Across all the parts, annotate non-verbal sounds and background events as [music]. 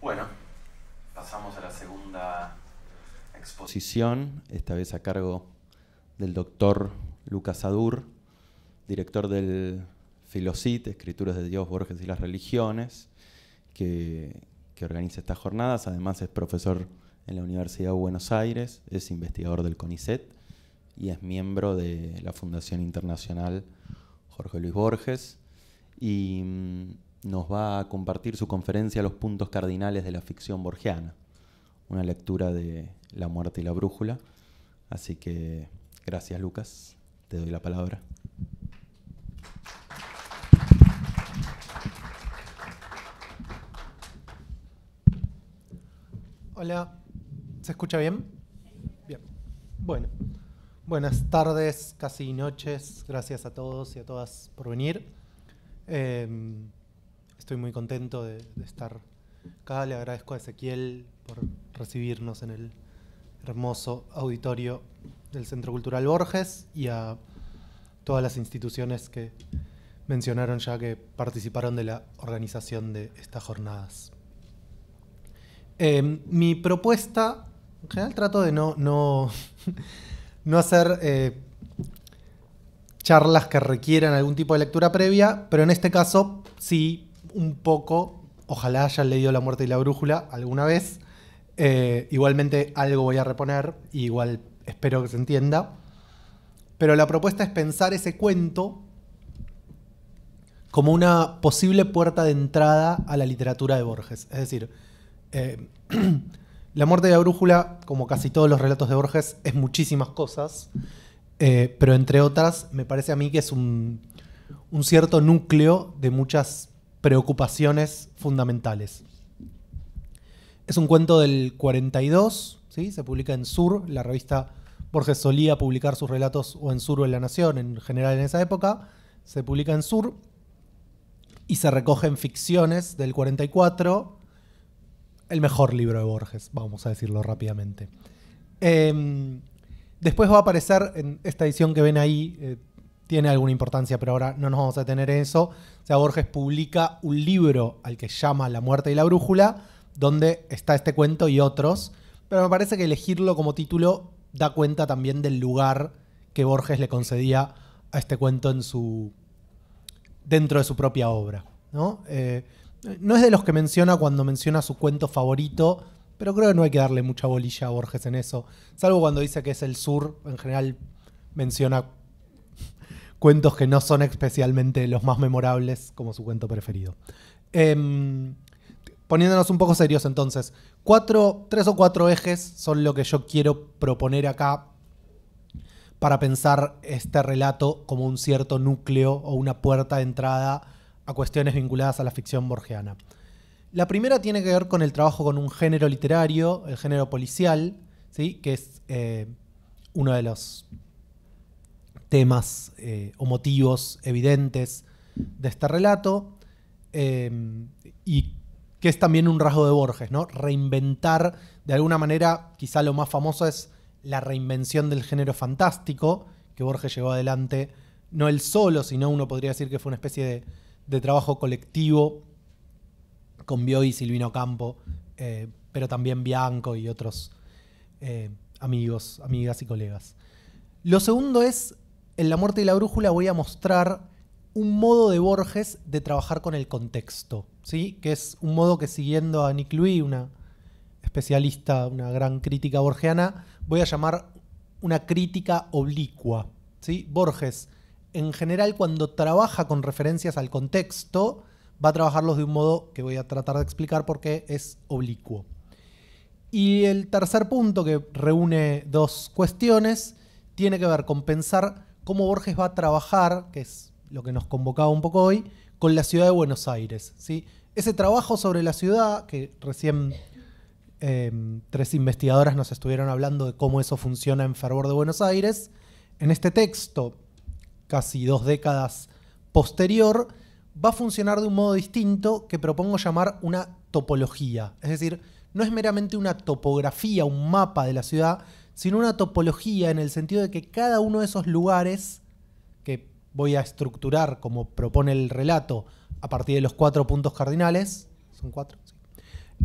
Bueno, pasamos a la segunda exposición, esta vez a cargo del doctor Lucas Adur, director del Filocit, Escrituras de Dios, Borges y las Religiones, que, que organiza estas jornadas. Además es profesor en la Universidad de Buenos Aires, es investigador del CONICET y es miembro de la Fundación Internacional Jorge Luis Borges. Y mm, nos va a compartir su conferencia Los puntos cardinales de la ficción borgiana, una lectura de La muerte y la brújula. Así que gracias Lucas, te doy la palabra. Hola, ¿se escucha bien? Bien. Bueno, buenas tardes, casi noches. Gracias a todos y a todas por venir. Em, estoy muy contento de, estar acá. Le agradezco a Ezequiel por recibirnos en el hermoso auditorio del Centro Cultural Borges y a todas las instituciones que mencionaron ya que participaron de la organización de estas jornadas. Em, mi propuesta, en general trato de no, no, [laughs] no hacer eh, charlas que requieran algún tipo de lectura previa, pero en este caso sí un poco, ojalá hayan leído La muerte y la brújula alguna vez. Eh, igualmente algo voy a reponer, y igual espero que se entienda. Pero la propuesta es pensar ese cuento como una posible puerta de entrada a la literatura de Borges. Es decir, eh, [clears throat] La muerte de la brújula, como casi todos los relatos de Borges, es muchísimas cosas, eh, pero entre otras me parece a mí que es un cierto núcleo de muchas preocupaciones fundamentales. Es un cuento del 42, ¿sí? se publica en Sur, la revista Borges solía publicar sus relatos o en Sur o en La Nación, en general en esa época, se publica en Sur y se recogen ficciones del 44, el mejor libro de Borges, vamos a decirlo rápidamente. Em, después va a aparecer en esta edición que ven ahí, eh, tiene alguna importancia, pero ahora no nos vamos a tener en eso. O sea, Borges publica un libro al que llama La muerte y la brújula, donde está este cuento y otros, pero me parece que elegirlo como título da cuenta también del lugar que Borges le concedía a este cuento en su dentro de su propia obra. ¿no? Eh, no es de los que menciona cuando menciona su cuento favorito, pero creo que no hay que darle mucha bolilla a Borges en eso. Salvo cuando dice que es el sur, en general menciona cuentos que no son especialmente los más memorables como su cuento preferido. Em, poniéndonos un poco serios entonces, cuatro, tres o cuatro ejes son lo que yo quiero proponer acá para pensar este relato como un cierto núcleo o una puerta de entrada a cuestiones vinculadas a la ficción borgiana. La primera tiene que ver con el trabajo con un género literario, el género policial, ¿sí? que es eh, uno de los temas eh, o motivos evidentes de este relato. Em, y que es también un rasgo de Borges, ¿no? Reinventar, de alguna manera, quizá lo más famoso es la reinvención del género fantástico, que Borges llevó adelante, no él solo, sino uno podría decir que fue una especie de, trabajo colectivo con Bioy y Silvino Campo, eh, pero también Bianco y otros eh, amigos, amigas y colegas. Lo segundo es en La muerte y la brújula voy a mostrar un modo de Borges de trabajar con el contexto, ¿sí? que es un modo que siguiendo a Nick Louis, una especialista, una gran crítica borgiana, voy a llamar una crítica oblicua. ¿sí? Borges, en general, cuando trabaja con referencias al contexto, va a trabajarlos de un modo que voy a tratar de explicar por qué es oblicuo. Y el tercer punto que reúne dos cuestiones tiene que ver con pensar cómo Borges va a trabajar, que es lo que nos convocaba un poco hoy, con la ciudad de Buenos Aires. Ese trabajo sobre la ciudad, que recién em, tres investigadoras nos estuvieron hablando de cómo eso funciona en Fervor de Buenos Aires, en este texto, casi dos décadas posterior, va a funcionar de un modo distinto que propongo llamar una topología. Es decir, no es meramente una topografía, un mapa de la ciudad, sino una topología en el sentido de que cada uno de esos lugares que voy a estructurar como propone el relato a partir de los cuatro puntos cardinales, son cuatro, sí.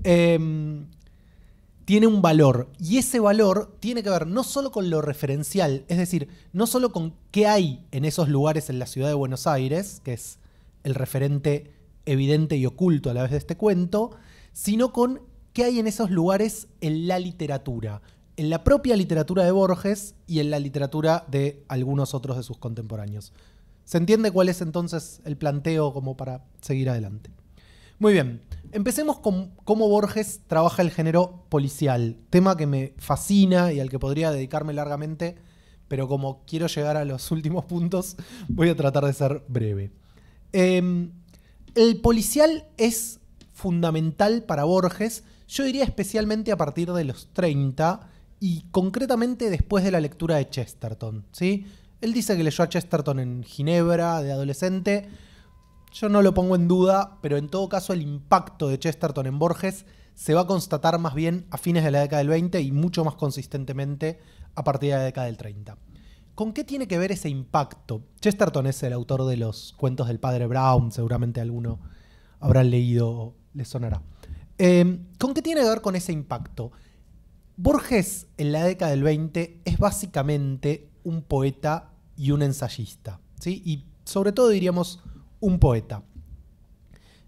Em, tiene un valor. Y ese valor tiene que ver no solo con lo referencial, es decir, no solo con qué hay en esos lugares en la ciudad de Buenos Aires, que es el referente evidente y oculto a la vez de este cuento, sino con qué hay en esos lugares en la literatura en la propia literatura de Borges y en la literatura de algunos otros de sus contemporáneos. ¿Se entiende cuál es entonces el planteo como para seguir adelante? Muy bien, empecemos con cómo Borges trabaja el género policial, tema que me fascina y al que podría dedicarme largamente, pero como quiero llegar a los [laughs] últimos puntos, voy a tratar de ser breve. Em, el policial es fundamental para Borges, yo diría especialmente a partir de los 30, y concretamente después de la lectura de Chesterton. ¿sí? Él dice que leyó a Chesterton en Ginebra de adolescente. Yo no lo pongo en duda, pero en todo caso el impacto de Chesterton en Borges se va a constatar más bien a fines de la década del 20 y mucho más consistentemente a partir de la década del 30. ¿Con qué tiene que ver ese impacto? Chesterton es el autor de los cuentos del padre Brown, seguramente alguno habrán leído, les sonará. Eh, ¿Con qué tiene que ver con ese impacto? Borges en la década del 20 es básicamente un poeta y un ensayista, ¿sí? y sobre todo diríamos un poeta.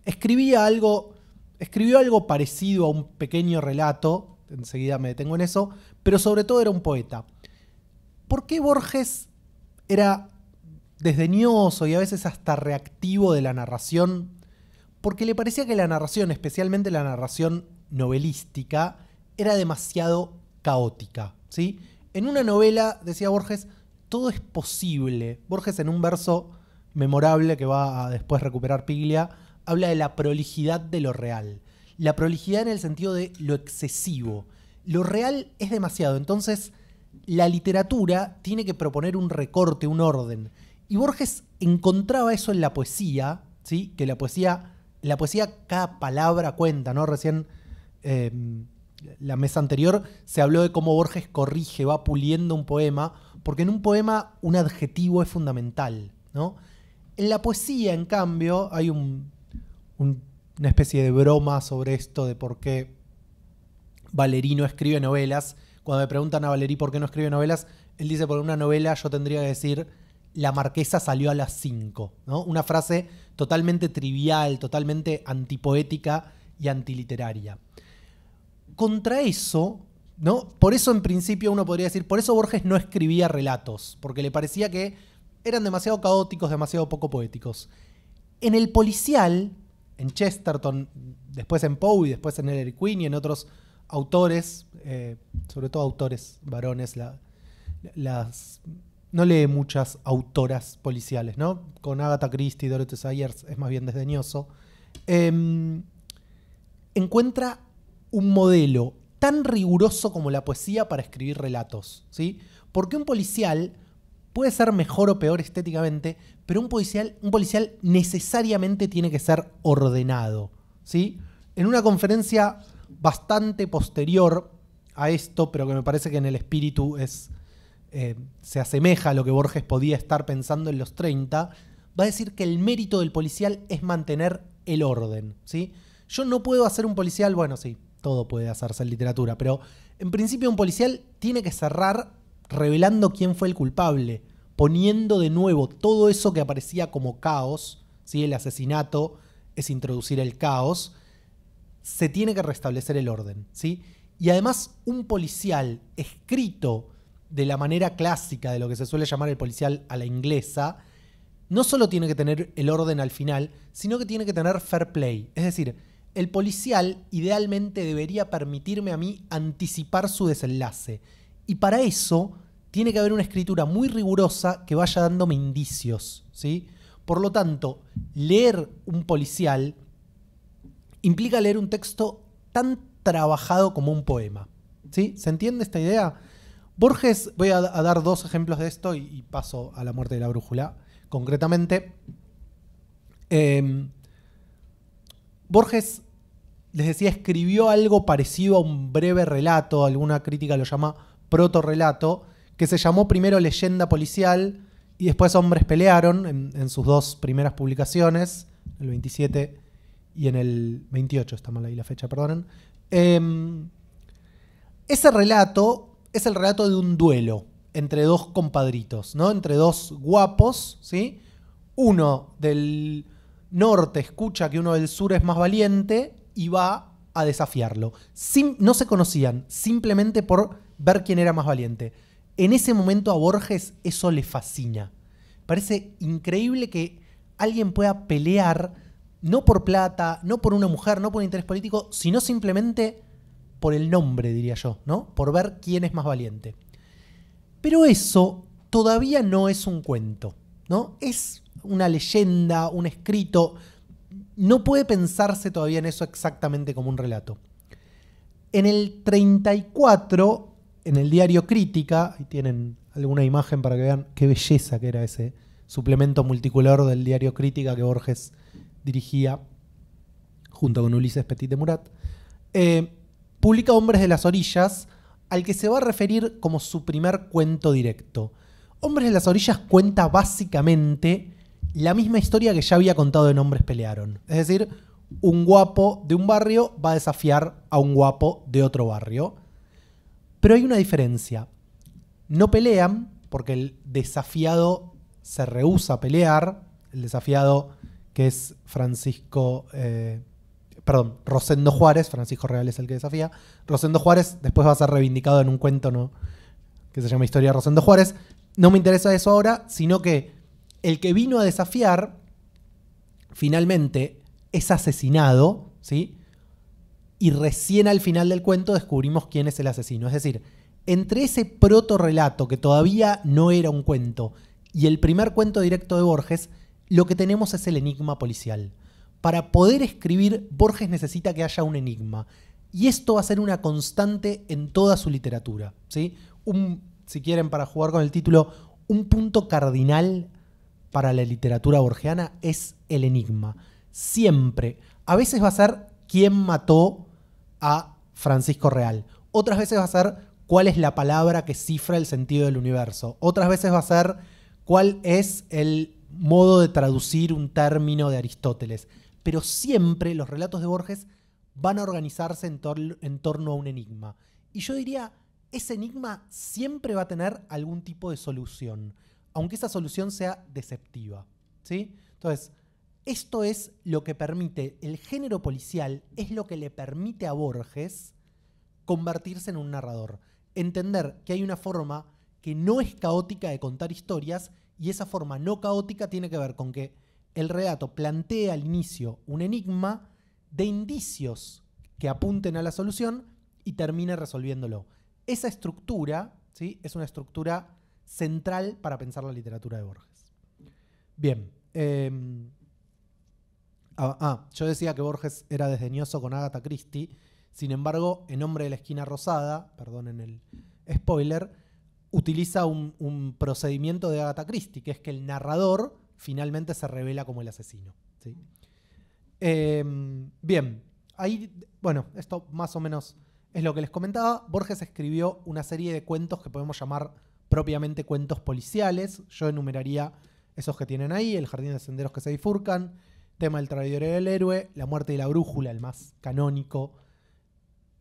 Escribía algo, escribió algo parecido a un pequeño relato, enseguida me detengo en eso, pero sobre todo era un poeta. ¿Por qué Borges era desdeñoso y a veces hasta reactivo de la narración? Porque le parecía que la narración, especialmente la narración novelística, era demasiado caótica. ¿sí? En una novela, decía Borges, todo es posible. Borges en un verso memorable que va a después recuperar Piglia, habla de la prolijidad de lo real. La prolijidad en el sentido de lo excesivo. Lo real es demasiado, entonces la literatura tiene que proponer un recorte, un orden. Y Borges encontraba eso en la poesía, ¿sí? que la poesía, la poesía cada palabra cuenta, ¿no? Recién eh, la mesa anterior, se habló de cómo Borges corrige, va puliendo un poema, porque en un poema un adjetivo es fundamental. En la poesía, en cambio, hay una especie de broma sobre esto de por qué Valerí no escribe novelas. Cuando me preguntan a Valerí por qué no escribe novelas, él dice, por una novela yo tendría que decir, la marquesa salió a las 5. Una frase totalmente trivial, totalmente antipoética y antiliteraria contra eso, ¿no? Por eso en principio uno podría decir, por eso Borges no escribía relatos, porque le parecía que eran demasiado caóticos, demasiado poco poéticos. En el policial, en Chesterton, después en Poe y después en Ellery Queen y en otros autores, eh, sobre todo autores varones, las, no lee muchas autoras policiales, ¿no? Con Agatha Christie, Dorothy Sayers es más bien desdeñoso. Em, encuentra un modelo tan riguroso como la poesía para escribir relatos. ¿sí? Porque un policial puede ser mejor o peor estéticamente, pero un policial, un policial necesariamente tiene que ser ordenado. ¿sí? En una conferencia bastante posterior a esto, pero que me parece que en el espíritu es, eh, se asemeja a lo que Borges podía estar pensando en los 30, va a decir que el mérito del policial es mantener el orden. ¿sí? Yo no puedo hacer un policial, bueno, sí, todo puede hacerse en literatura, pero en principio un policial tiene que cerrar revelando quién fue el culpable, poniendo de nuevo todo eso que aparecía como caos, si el asesinato es introducir el caos, se tiene que restablecer el orden, ¿sí? Y además un policial escrito de la manera clásica de lo que se suele llamar el policial a la inglesa, no solo tiene que tener el orden al final, sino que tiene que tener fair play, es decir, el policial idealmente debería permitirme a mí anticipar su desenlace. Y para eso tiene que haber una escritura muy rigurosa que vaya dándome indicios, ¿sí? Por lo tanto, leer un policial implica leer un texto tan trabajado como un poema. ¿Sí? ¿Se entiende esta idea? Borges, voy a, dar dos ejemplos de esto y, paso a la muerte de la brújula, concretamente. Em, Borges les decía, escribió algo parecido a un breve relato, alguna crítica lo llama proto-relato, que se llamó primero Leyenda Policial y después Hombres Pelearon en, sus dos primeras publicaciones, el 27 y en el 28, está mal ahí la fecha, perdonen. Em, ese relato es el relato de un duelo entre dos compadritos, ¿no? Entre dos guapos, ¿sí? Uno del norte escucha que uno del sur es más valiente y va a desafiarlo. no se conocían, simplemente por ver quién era más valiente. En ese momento a Borges eso le fascina. Parece increíble que alguien pueda pelear, no por plata, no por una mujer, no por interés político, sino simplemente por el nombre, diría yo, ¿no? Por ver quién es más valiente. Pero eso todavía no es un cuento, ¿no? Es una leyenda, un escrito, no puede pensarse todavía en eso exactamente como un relato. En el 34, en el diario Crítica, ahí tienen alguna imagen para que vean qué belleza que era ese suplemento multicolor del diario Crítica que Borges dirigía junto con Ulises Petit de Murat, eh, publica Hombres de las Orillas, al que se va a referir como su primer cuento directo. Hombres de las Orillas cuenta básicamente la misma historia que ya había contado en Hombres Pelearon. Es decir, un guapo de un barrio va a desafiar a un guapo de otro barrio. Pero hay una diferencia. No pelean porque el desafiado se rehúsa a pelear. El desafiado que es Francisco... Eh, perdón, Rosendo Juárez, Francisco Real es el que desafía. Rosendo Juárez después va a ser reivindicado en un cuento ¿no? que se llama Historia de Rosendo Juárez. No me interesa eso ahora, sino que el que vino a desafiar finalmente es asesinado, ¿sí? Y recién al final del cuento descubrimos quién es el asesino. Es decir, entre ese proto-relato que todavía no era un cuento y el primer cuento directo de Borges, lo que tenemos es el enigma policial. Para poder escribir, Borges necesita que haya un enigma. Y esto va a ser una constante en toda su literatura. ¿sí? Un, si quieren, para jugar con el título, un punto cardinal para la literatura borgiana es el enigma. Siempre. A veces va a ser quién mató a Francisco Real. Otras veces va a ser cuál es la palabra que cifra el sentido del universo. Otras veces va a ser cuál es el modo de traducir un término de Aristóteles. Pero siempre los relatos de Borges van a organizarse en, torno a un enigma. Y yo diría, ese enigma siempre va a tener algún tipo de solución aunque esa solución sea deceptiva. ¿sí? Entonces, esto es lo que permite, el género policial es lo que le permite a Borges convertirse en un narrador, entender que hay una forma que no es caótica de contar historias y esa forma no caótica tiene que ver con que el relato plantea al inicio un enigma de indicios que apunten a la solución y termine resolviéndolo. Esa estructura ¿sí? es una estructura central para pensar la literatura de Borges. Bien. Em, ah, ah, yo decía que Borges era desdeñoso con Agatha Christie. Sin embargo, en Hombre de la Esquina Rosada, perdón en el spoiler, utiliza un, procedimiento de Agatha Christie, que es que el narrador finalmente se revela como el asesino. ¿sí? Em, bien, ahí, bueno, esto más o menos es lo que les comentaba. Borges escribió una serie de cuentos que podemos llamar propiamente cuentos policiales. Yo enumeraría esos que tienen ahí, El jardín de senderos que se bifurcan, Tema del traidor y del héroe, La muerte y la brújula, el más canónico,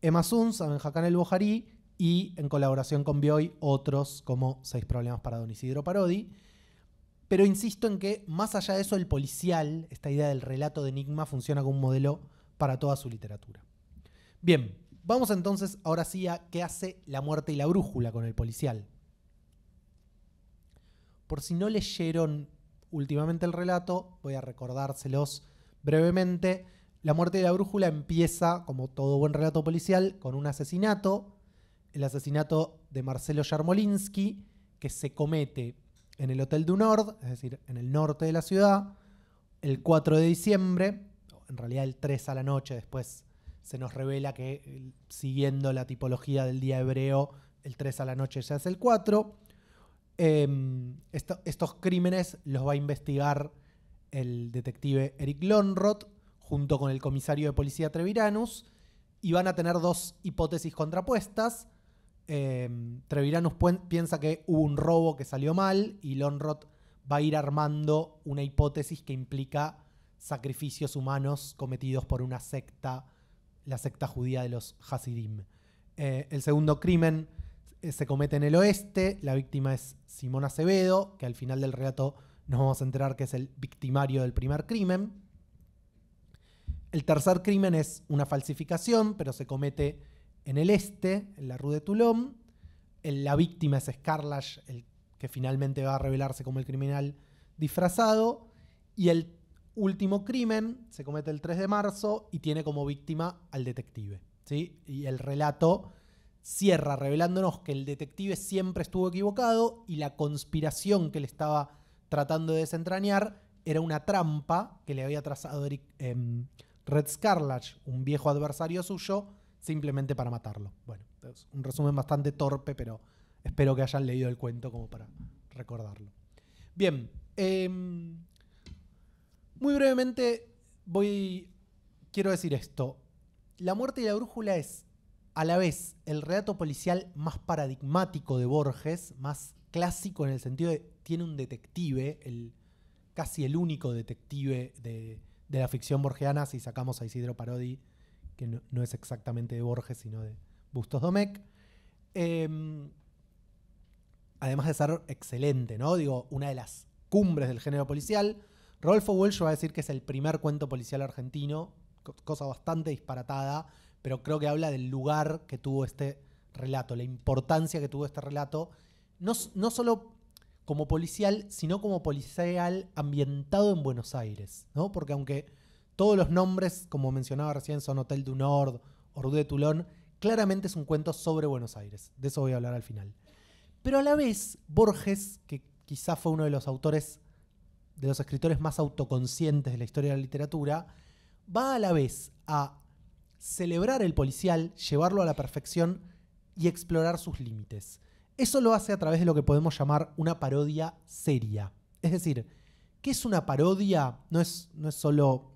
Emma Suns, Abenjacán el Bojarí y en colaboración con Bioy otros como Seis problemas para Don Isidro Parodi. Pero insisto en que más allá de eso el policial, esta idea del relato de enigma, funciona como un modelo para toda su literatura. Bien, vamos entonces ahora sí a qué hace la muerte y la brújula con el policial. Por si no leyeron últimamente el relato, voy a recordárselos brevemente. La muerte de la brújula empieza, como todo buen relato policial, con un asesinato, el asesinato de Marcelo Yarmolinsky, que se comete en el Hotel du Nord, es decir, en el norte de la ciudad, el 4 de diciembre, en realidad el 3 a la noche, después se nos revela que eh, siguiendo la tipología del día hebreo, el 3 a la noche ya es el 4. Em, estos crímenes los va a investigar el detective Eric Lonrod junto con el comisario de policía Treviranus y van a tener dos hipótesis contrapuestas. Em, Treviranus piensa que hubo un robo que salió mal y Lonrod va a ir armando una hipótesis que implica sacrificios humanos cometidos por una secta, la secta judía de los Hasidim. Eh, el segundo crimen eh, se comete en el oeste. La víctima es Simón Acevedo, que al final del relato nos vamos a enterar que es el victimario del primer crimen. El tercer crimen es una falsificación, pero se comete en el este, en la Rue de Toulon. la víctima es Scarlash, el que finalmente va a revelarse como el criminal disfrazado. Y el último crimen se comete el 3 de marzo y tiene como víctima al detective. ¿sí? Y el relato cierra revelándonos que el detective siempre estuvo equivocado y la conspiración que le estaba tratando de desentrañar era una trampa que le había trazado em, Red Scarlett, un viejo adversario suyo, simplemente para matarlo. Bueno, es un resumen bastante torpe, pero espero que hayan leído el cuento como para recordarlo. Bien, em, muy brevemente voy, quiero decir esto. La muerte y la brújula es a la vez el relato policial más paradigmático de Borges, más clásico en el sentido de tiene un detective, el, casi el único detective de, la ficción borgeana, si sacamos a Isidro Parodi, que no, es exactamente de Borges, sino de Bustos Domecq. Em, además de ser excelente, ¿no? Digo, una de las cumbres del género policial. Rodolfo Welsh va a decir que es el primer cuento policial argentino, cosa bastante disparatada, pero creo que habla del lugar que tuvo este relato, la importancia que tuvo este relato, no, solo como policial, sino como policial ambientado en Buenos Aires, ¿no? Porque aunque todos los nombres, como mencionaba recién, son Hotel du Nord o de Toulon, claramente es un cuento sobre Buenos Aires. De eso voy a hablar al final. Pero a la vez, Borges, que quizá fue uno de los autores, de los escritores más autoconscientes de la historia de la literatura, va a la vez a celebrar el policial, llevarlo a la perfección y explorar sus límites. Eso lo hace a través de lo que podemos llamar una parodia seria. Es decir, ¿qué es una parodia? No es, no es solo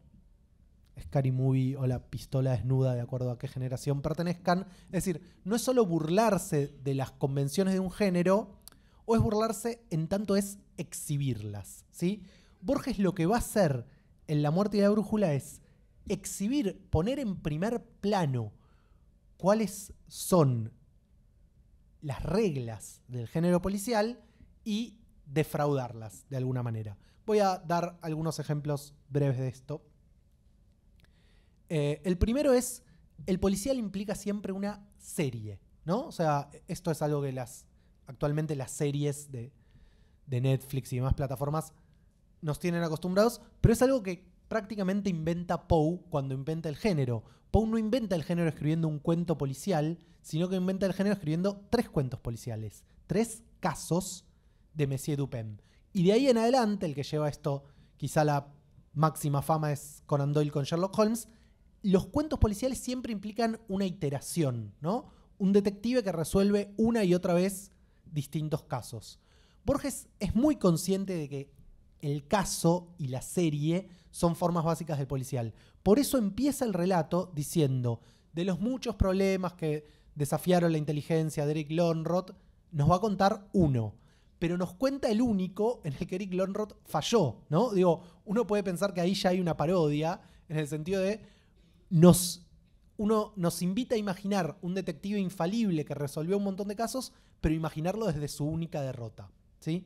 Scary Movie o la pistola desnuda, de acuerdo a qué generación pertenezcan. Es decir, no es solo burlarse de las convenciones de un género, o es burlarse en tanto es exhibirlas. ¿sí? Borges lo que va a hacer en La muerte y la brújula es exhibir, poner en primer plano cuáles son las reglas del género policial y defraudarlas de alguna manera. Voy a dar algunos ejemplos breves de esto. Eh, el primero es, el policial implica siempre una serie, ¿no? O sea, esto es algo que las, actualmente las series de, de Netflix y demás plataformas nos tienen acostumbrados, pero es algo que prácticamente inventa Poe cuando inventa el género. Poe no inventa el género escribiendo un cuento policial, sino que inventa el género escribiendo tres cuentos policiales, tres casos de Messier Dupin. Y de ahí en adelante, el que lleva esto quizá la máxima fama es Conan Doyle con Sherlock Holmes, los cuentos policiales siempre implican una iteración, ¿no? Un detective que resuelve una y otra vez distintos casos. Borges es muy consciente de que el caso y la serie son formas básicas del policial. Por eso empieza el relato diciendo, de los muchos problemas que desafiaron la inteligencia de Eric Lonrod, nos va a contar uno. Pero nos cuenta el único en el que Eric Lonrod falló, ¿no? Digo, uno puede pensar que ahí ya hay una parodia, en el sentido de, nos, uno nos invita a imaginar un detective infalible que resolvió un montón de casos, pero imaginarlo desde su única derrota, ¿sí?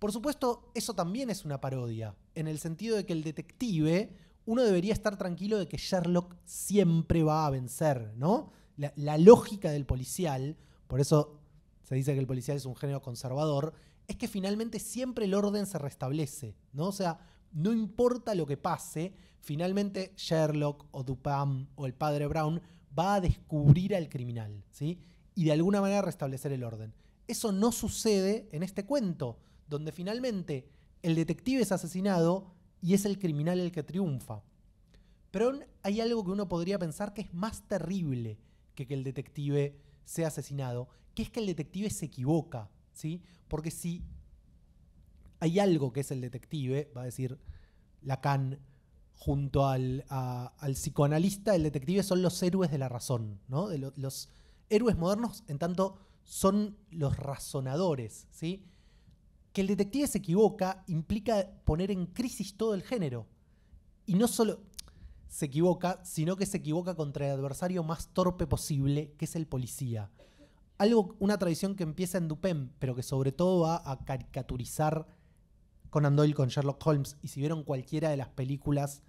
Por supuesto, eso también es una parodia, en el sentido de que el detective, uno debería estar tranquilo de que Sherlock siempre va a vencer, ¿no? La, lógica del policial, por eso se dice que el policial es un género conservador, es que finalmente siempre el orden se restablece, ¿no? O sea, no importa lo que pase, finalmente Sherlock o Dupin o el padre Brown va a descubrir al criminal, ¿sí? Y de alguna manera restablecer el orden. Eso no sucede en este cuento donde finalmente el detective es asesinado y es el criminal el que triunfa. Pero hay algo que uno podría pensar que es más terrible que que el detective sea asesinado, que es que el detective se equivoca, ¿sí? Porque si hay algo que es el detective, va a decir Lacan junto al, psicoanalista, el detective son los héroes de la razón, ¿no? De los héroes modernos, en tanto, son los razonadores, ¿sí? que el detective se equivoca implica poner en crisis todo el género. Y no solo se equivoca, sino que se equivoca contra el adversario más torpe posible, que es el policía. Algo, una tradición que empieza en Dupin, pero que sobre todo va a caricaturizar Conan Doyle con Sherlock Holmes. Y si vieron cualquiera de las películas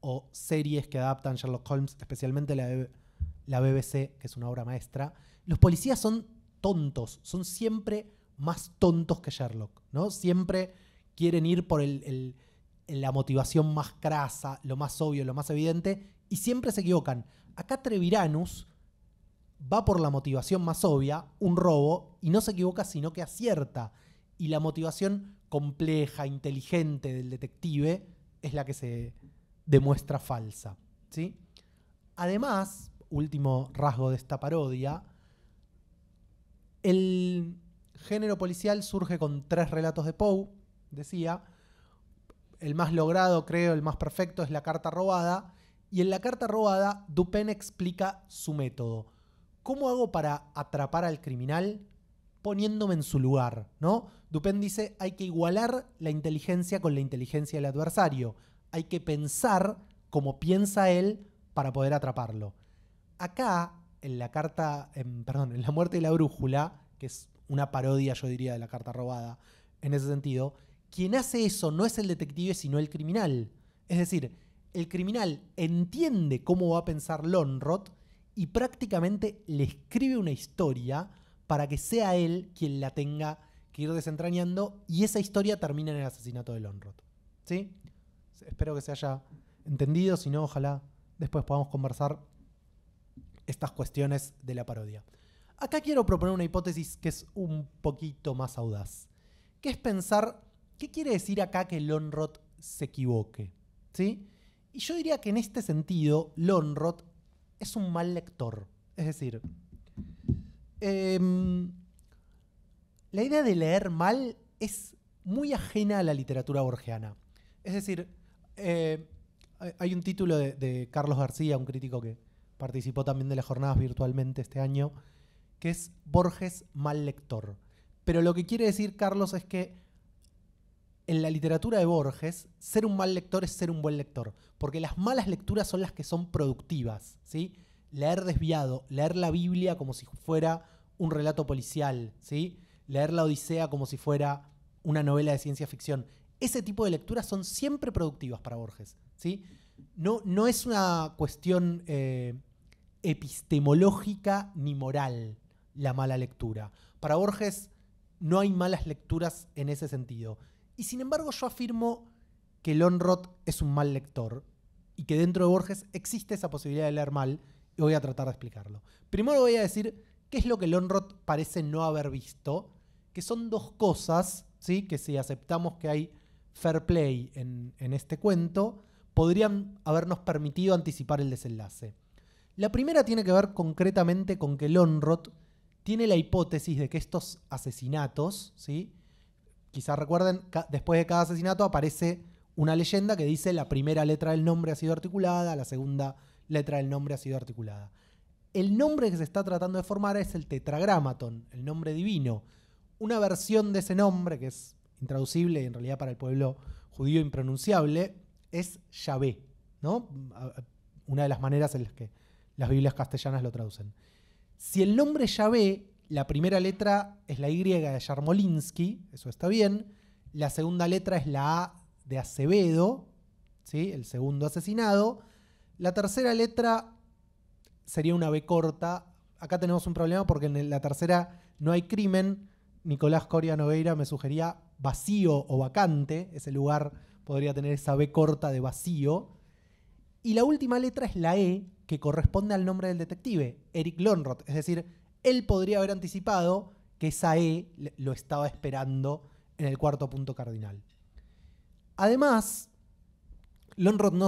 o series que adaptan Sherlock Holmes, especialmente la, la BBC, que es una obra maestra, los policías son tontos, son siempre más tontos que Sherlock, ¿no? Siempre quieren ir por la motivación más crasa, lo más obvio, lo más evidente, y siempre se equivocan. Acá Treviranus va por la motivación más obvia, un robo, y no se equivoca, sino que acierta. Y la motivación compleja, inteligente del detective es la que se demuestra falsa. ¿sí? Además, último rasgo de esta parodia, el, género policial surge con tres relatos de Poe, decía. El más logrado, creo, el más perfecto es La Carta Robada. Y en La Carta Robada, Dupin explica su método. ¿Cómo hago para atrapar al criminal? Poniéndome en su lugar, ¿no? Dupin dice, hay que igualar la inteligencia con la inteligencia del adversario. Hay que pensar como piensa él para poder atraparlo. Acá, en la carta, perdón, en La Muerte y la Brújula, que es una parodia, yo diría, de la carta robada, en ese sentido, quien hace eso no es el detective, sino el criminal. Es decir, el criminal entiende cómo va a pensar Lonrod y prácticamente le escribe una historia para que sea él quien la tenga que ir desentrañando y esa historia termina en el asesinato de Lonrod. ¿Sí? Espero que se haya entendido, si no, ojalá después podamos conversar estas cuestiones de la parodia. Acá quiero proponer una hipótesis que es un poquito más audaz, que es pensar qué quiere decir acá que Lonrod se equivoque. ¿Sí? Y yo diría que en este sentido, Lonrod es un mal lector. Es decir, em, la idea de leer mal es muy ajena a la literatura borgiana. Es decir, eh, hay un título de, de Carlos García, un crítico que participó también de las jornadas virtualmente este año, que es Borges mal lector. Pero lo que quiere decir Carlos es que en la literatura de Borges, ser un mal lector es ser un buen lector, porque las malas lecturas son las que son productivas, ¿sí? Leer desviado, leer la Biblia como si fuera un relato policial, ¿sí? Leer la Odisea como si fuera una novela de ciencia ficción. Ese tipo de lecturas son siempre productivas para Borges, ¿sí? No, no es una cuestión eh, epistemológica ni moral, la mala lectura. Para Borges no hay malas lecturas en ese sentido. Y sin embargo yo afirmo que Lonrod es un mal lector y que dentro de Borges existe esa posibilidad de leer mal y voy a tratar de explicarlo. Primero voy a decir qué es lo que Lonrod parece no haber visto, que son dos cosas, ¿sí? que si aceptamos que hay fair play en, en este cuento, podrían habernos permitido anticipar el desenlace. La primera tiene que ver concretamente con que Lonrod tiene la hipótesis de que estos asesinatos, ¿sí? quizás recuerden, después de cada asesinato aparece una leyenda que dice la primera letra del nombre ha sido articulada, la segunda letra del nombre ha sido articulada. El nombre que se está tratando de formar es el tetragramaton, el nombre divino. Una versión de ese nombre, que es intraducible y en realidad para el pueblo judío impronunciable, es Yahvé, ¿no? Una de las maneras en las que las Biblias castellanas lo traducen. Si el nombre ve, la primera letra es la Y de Yarmolinsky, eso está bien. La segunda letra es la A de Acevedo, ¿sí? el segundo asesinado. La tercera letra sería una B corta. Acá tenemos un problema porque en la tercera no hay crimen. Nicolás Coria Noveira me sugería vacío o vacante. Ese lugar podría tener esa B corta de vacío. Y la última letra es la E, que corresponde al nombre del detective, Eric Lonrod. Es decir, él podría haber anticipado que esa E lo estaba esperando en el cuarto punto cardinal. Además, Lonrod no,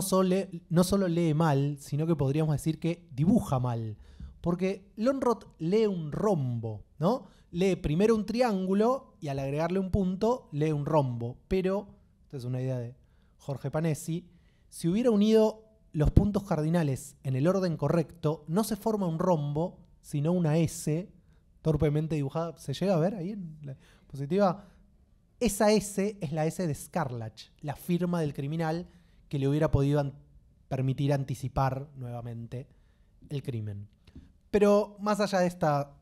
no, solo lee mal, sino que podríamos decir que dibuja mal. Porque Lonrod lee un rombo, ¿no? Lee primero un triángulo y al agregarle un punto, lee un rombo. Pero, esta es una idea de Jorge Panessi, si hubiera unido los puntos cardinales en el orden correcto, no se forma un rombo, sino una S torpemente dibujada. ¿Se llega a ver ahí en la positiva? Esa S es la S de Scarlatch, la firma del criminal que le hubiera podido permitir anticipar nuevamente el crimen. Pero más allá de esta,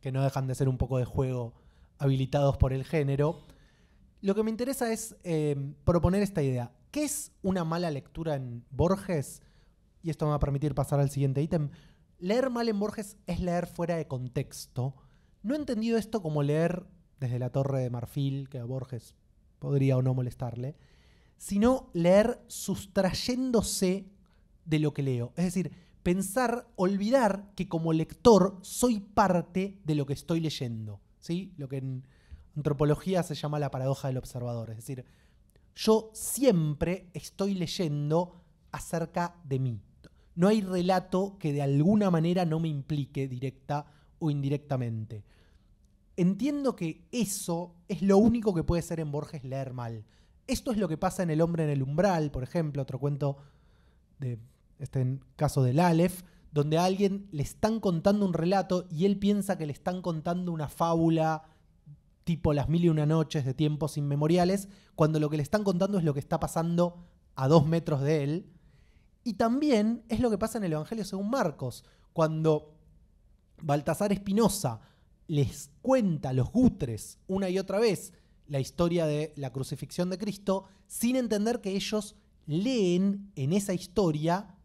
que no dejan de ser un poco de juego habilitados por el género, lo que me interesa es eh, proponer esta idea. ¿Qué es una mala lectura en Borges? Y esto me va a permitir pasar al siguiente ítem. Leer mal en Borges es leer fuera de contexto. No he entendido esto como leer desde la torre de marfil, que a Borges podría o no molestarle, sino leer sustrayéndose de lo que leo. Es decir, pensar, olvidar que como lector soy parte de lo que estoy leyendo. ¿sí? Lo que en antropología se llama la paradoja del observador. Es decir, yo siempre estoy leyendo acerca de mí. No hay relato que de alguna manera no me implique directa o indirectamente. Entiendo que eso es lo único que puede ser en Borges leer mal. Esto es lo que pasa en El hombre en el umbral, por ejemplo, otro cuento de este caso del Aleph, donde a alguien le están contando un relato y él piensa que le están contando una fábula tipo Las Mil y Una Noches de tiempos inmemoriales, cuando lo que le están contando es lo que está pasando a dos metros de él. Y también es lo que pasa en el Evangelio según Marcos, cuando Baltasar Espinosa les cuenta a los gutres una y otra vez la historia de la crucifixión de Cristo, sin entender que ellos leen en esa historia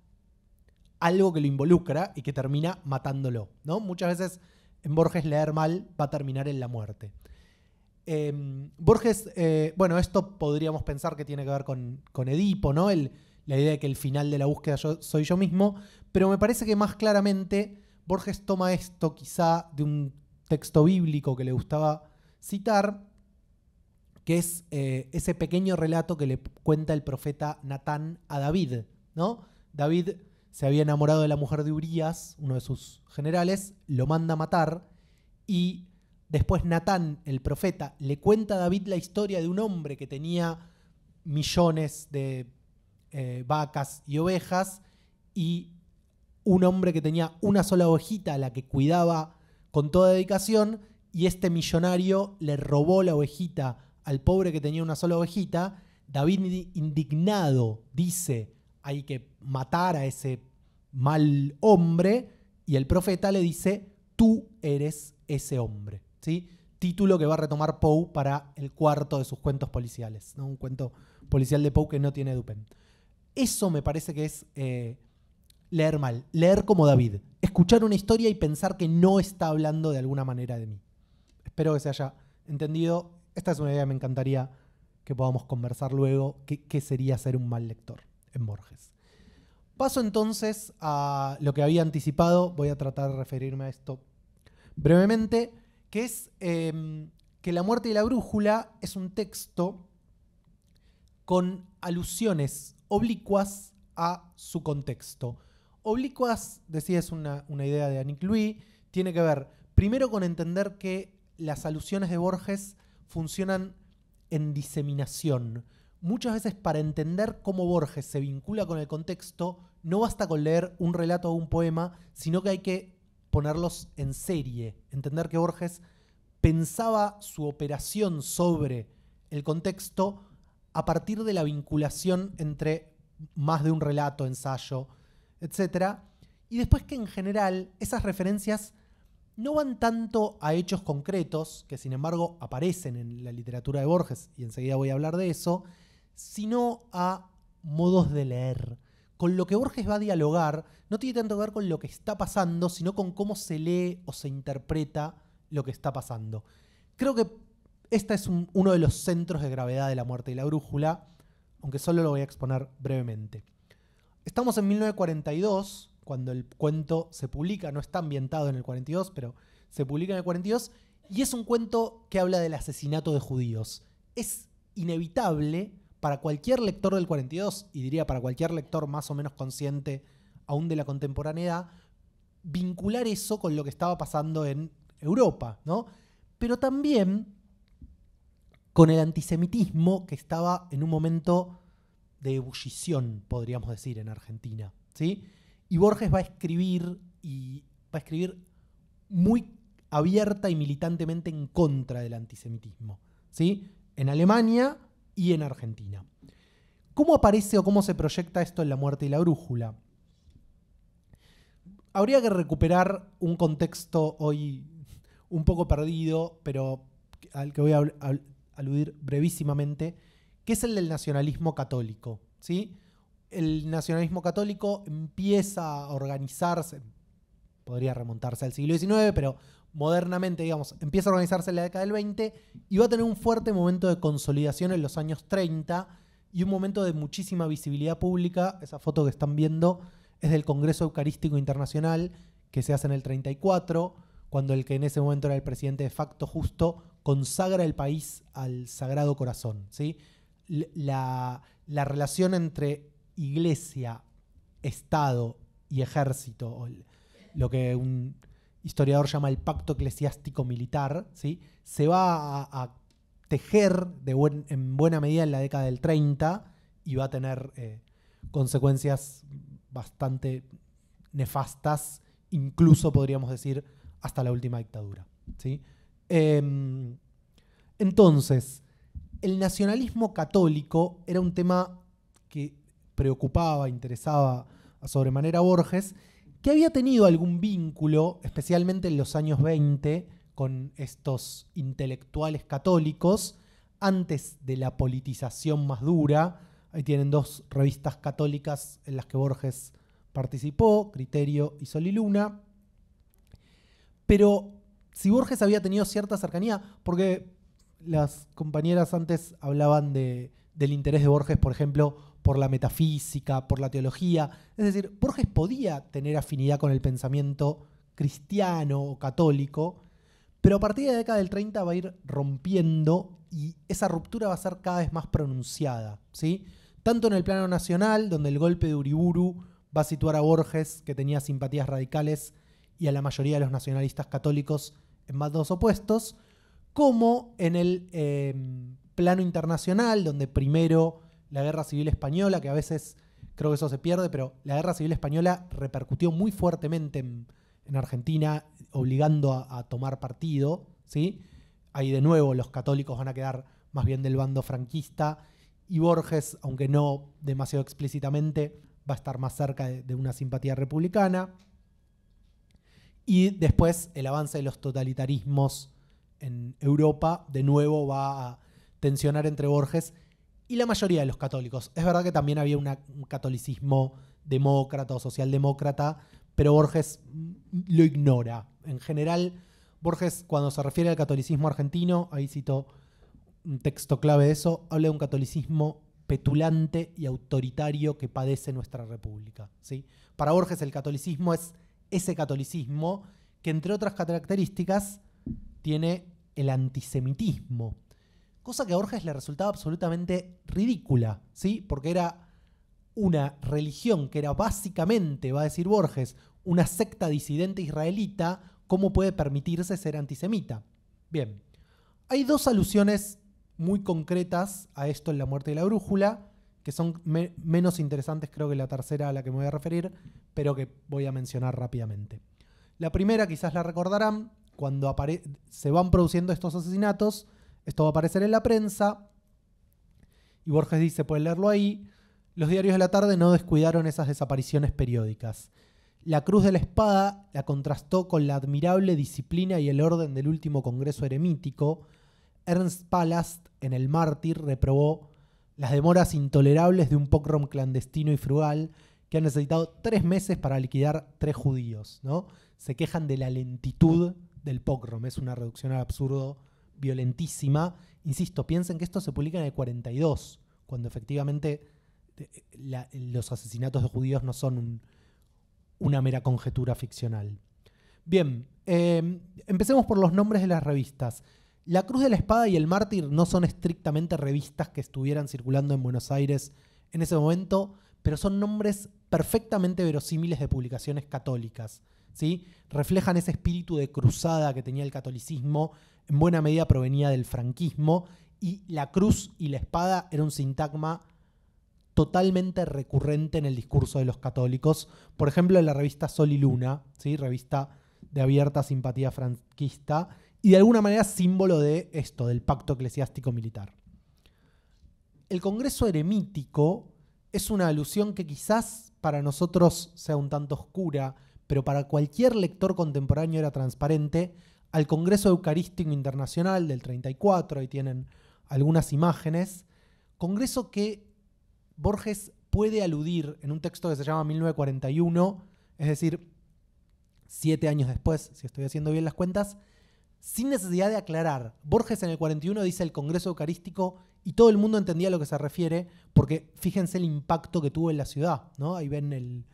algo que lo involucra y que termina matándolo. ¿no? Muchas veces en Borges leer mal va a terminar en la muerte. Em, Borges, eh, bueno, esto podríamos pensar que tiene que ver con, Edipo, ¿no? El, la idea de que el final de la búsqueda soy yo mismo, pero me parece que más claramente Borges toma esto quizá de un texto bíblico que le gustaba citar, que es eh, ese pequeño relato que le cuenta el profeta Natán a David, ¿no? David se había enamorado de la mujer de Urías, uno de sus generales, lo manda a matar y Después Natán, el profeta, le cuenta a David la historia de un hombre que tenía millones de eh, vacas y ovejas y un hombre que tenía una sola ovejita a la que cuidaba con toda dedicación y este millonario le robó la ovejita al pobre que tenía una sola ovejita. David indignado dice, hay que matar a ese mal hombre y el profeta le dice, tú eres ese hombre. Título que va a retomar Poe para el cuarto de sus cuentos policiales, ¿no? Un cuento policial de Poe que no tiene Dupen. Eso me parece que es eh, leer mal, leer como David, escuchar una historia y pensar que no está hablando de alguna manera de mí. Espero que se haya entendido. Esta es una idea que me encantaría que podamos conversar luego, qué sería ser un mal lector en Borges. Paso entonces a lo que había anticipado, voy a tratar de referirme a esto brevemente que es em, que La muerte y la brújula es un texto con alusiones oblicuas a su contexto. Oblicuas, decía, es una, una idea de Annick Louis, tiene que ver primero con entender que las alusiones de Borges funcionan en diseminación. Muchas veces para entender cómo Borges se vincula con el contexto, no basta con leer un relato o un poema, sino que hay que ponerlos en serie, entender que Borges pensaba su operación sobre el contexto a partir de la vinculación entre más de un relato, ensayo, etc. Y después que en general esas referencias no van tanto a hechos concretos, que sin embargo aparecen en la literatura de Borges, y enseguida voy a hablar de eso, sino a modos de leer con lo que Borges va a dialogar no tiene tanto que ver con lo que está pasando, sino con cómo se lee o se interpreta lo que está pasando. Creo que este es uno de los centros de gravedad de la muerte y la brújula, aunque solo lo voy a exponer brevemente. Estamos en 1942, cuando el cuento se publica, no está ambientado en el 42, pero se publica en el 42, y es un cuento que habla del asesinato de judíos. Es inevitable para cualquier lector del 42, y diría para cualquier lector más o menos consciente aún de la contemporaneidad, vincular eso con lo que estaba pasando en Europa, ¿no? Pero también con el antisemitismo que estaba en un momento de ebullición, podríamos decir, en Argentina, ¿sí? Y Borges va a escribir y va a escribir muy abierta y militantemente en contra del antisemitismo, ¿sí? En Alemania y en Argentina. ¿Cómo aparece o cómo se proyecta esto en La muerte y la brújula? Habría que recuperar un contexto hoy un poco perdido, pero al que voy a aludir brevísimamente, que es el del nacionalismo católico. ¿sí? El nacionalismo católico empieza a organizarse, podría remontarse al siglo XIX, pero modernamente, digamos, empieza a organizarse en la década del 20 y va a tener un fuerte momento de consolidación en los años 30 y un momento de muchísima visibilidad pública. Esa foto que están viendo es del Congreso Eucarístico Internacional que se hace en el 34, cuando el que en ese momento era el presidente de facto justo consagra el país al Sagrado Corazón. ¿sí? La, la relación entre iglesia, Estado y ejército, lo que un historiador llama el pacto eclesiástico militar, ¿sí? se va a, tejer de en buena medida en la década del 30 y va a tener eh, consecuencias bastante nefastas, incluso podríamos decir hasta la última dictadura. ¿sí? Em, entonces, el nacionalismo católico era un tema que preocupaba, interesaba a sobremanera a Borges, que había tenido algún vínculo, especialmente en los años 20, con estos intelectuales católicos, antes de la politización más dura. Ahí tienen dos revistas católicas en las que Borges participó, Criterio y Sol y Luna. Pero si Borges había tenido cierta cercanía, porque las compañeras antes hablaban del interés de Borges, por ejemplo, por la metafísica, por la teología. Es decir, Borges podía tener afinidad con el pensamiento cristiano o católico, pero a partir de la década del 30 va a ir rompiendo y esa ruptura va a ser cada vez más pronunciada. ¿sí? Tanto en el plano nacional, donde el golpe de Uriburu va a situar a Borges, que tenía simpatías radicales, y a la mayoría de los nacionalistas católicos en más dos opuestos, como en el eh, plano internacional, donde primero la Guerra Civil Española, que a veces creo que eso se pierde, pero la Guerra Civil Española repercutió muy fuertemente en, Argentina, obligando a, tomar partido, ¿sí? Ahí de nuevo los católicos van a quedar más bien del bando franquista y Borges, aunque no demasiado explícitamente, va a estar más cerca de, de una simpatía republicana. Y después el avance de los totalitarismos en Europa de nuevo va a tensionar entre Borges y la mayoría de los católicos. Es verdad que también había un catolicismo demócrata o socialdemócrata, pero Borges mm, lo ignora. En general, Borges, cuando se refiere al catolicismo argentino, ahí cito un texto clave de eso, habla de un catolicismo petulante y autoritario que padece nuestra república. ¿sí? Para Borges, el catolicismo es ese catolicismo que, entre otras características, tiene el antisemitismo. Cosa que a Borges le resultaba absolutamente ridícula, ¿sí? Porque era una religión que era básicamente, va a decir Borges, una secta disidente israelita, ¿cómo puede permitirse ser antisemita? Bien, hay dos alusiones muy concretas a esto en La muerte de la brújula, que son menos interesantes creo que la tercera a la que me voy a referir, pero que voy a mencionar rápidamente. La primera quizás la recordarán, cuando se van produciendo estos asesinatos, esto va a aparecer en la prensa. Y Borges dice, puede leerlo ahí. Los diarios de la tarde no descuidaron esas desapariciones periódicas. La Cruz de la Espada la contrastó con la admirable disciplina y el orden del último Congreso Eremítico. Ernst Palast, en El Mártir, reprobó las demoras intolerables de un pogrom clandestino y frugal que han necesitado tres meses para liquidar tres judíos. ¿no? Se quejan de la lentitud del pogrom, es una reducción al absurdo violentísima. Insisto, piensen que esto se publica en el 42, cuando efectivamente eh, los asesinatos de judíos no son una mera conjetura ficcional. Bien, em, empecemos por los nombres de las revistas. La Cruz de la Espada y El Mártir no son estrictamente revistas que estuvieran circulando en Buenos Aires en ese momento, pero son nombres perfectamente verosímiles de publicaciones católicas. ¿sí? Reflejan ese espíritu de cruzada que tenía el catolicismo en buena medida provenía del franquismo y la cruz y la espada era un sintagma totalmente recurrente en el discurso de los católicos. Por ejemplo, en la revista Sol y Luna, ¿sí? revista de abierta simpatía franquista, y de alguna manera símbolo de esto, del pacto eclesiástico militar. El Congreso eremítico es una alusión que quizás para nosotros sea un tanto oscura, pero para cualquier lector contemporáneo era transparente, al Congreso Eucarístico Internacional del 34, ahí tienen algunas imágenes, Congreso que Borges puede aludir en un texto que se llama 1941, es decir, siete años después, si estoy haciendo bien las cuentas, sin necesidad de aclarar. Borges en el 41 dice el Congreso Eucarístico y todo el mundo entendía a lo que se refiere, porque fíjense el impacto que tuvo en la ciudad, ¿no? Ahí ven el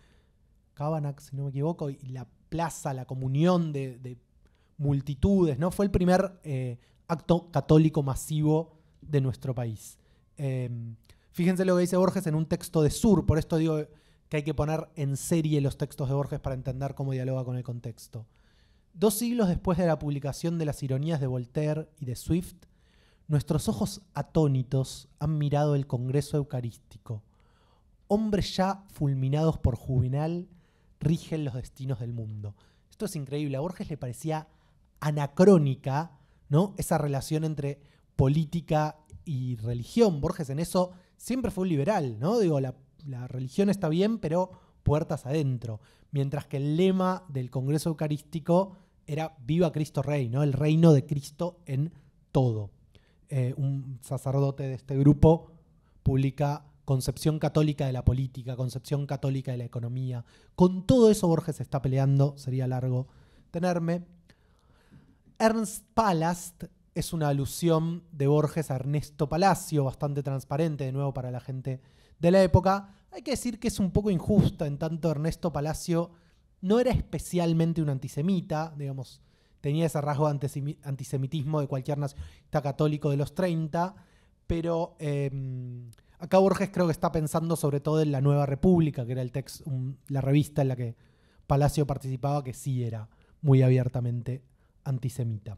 Cabanac, si no me equivoco, y la plaza, la comunión de, de multitudes, ¿no? Fue el primer eh, acto católico masivo de nuestro país. Em, fíjense lo que dice Borges en un texto de Sur, por esto digo que hay que poner en serie los textos de Borges para entender cómo dialoga con el contexto. Dos siglos después de la publicación de las ironías de Voltaire y de Swift, nuestros ojos atónitos han mirado el Congreso Eucarístico. Hombres ya fulminados por Juvenal rigen los destinos del mundo. Esto es increíble. A Borges le parecía anacrónica, ¿no? Esa relación entre política y religión. Borges en eso siempre fue un liberal, ¿no? Digo, la, religión está bien, pero puertas adentro. Mientras que el lema del Congreso Eucarístico era Viva Cristo Rey, ¿no? El reino de Cristo en todo. Eh, un sacerdote de este grupo publica Concepción Católica de la Política, Concepción Católica de la Economía. Con todo eso Borges está peleando, sería largo tenerme. Ernst Palast es una alusión de Borges a Ernesto Palacio, bastante transparente de nuevo para la gente de la época. Hay que decir que es un poco injusta, en tanto Ernesto Palacio no era especialmente un antisemita, digamos, tenía ese rasgo de antisemitismo de cualquier nacionalista católico de los 30, pero em, acá Borges creo que está pensando sobre todo en la Nueva República, que era el la revista en la que Palacio participaba, que sí era muy abiertamente antisemita.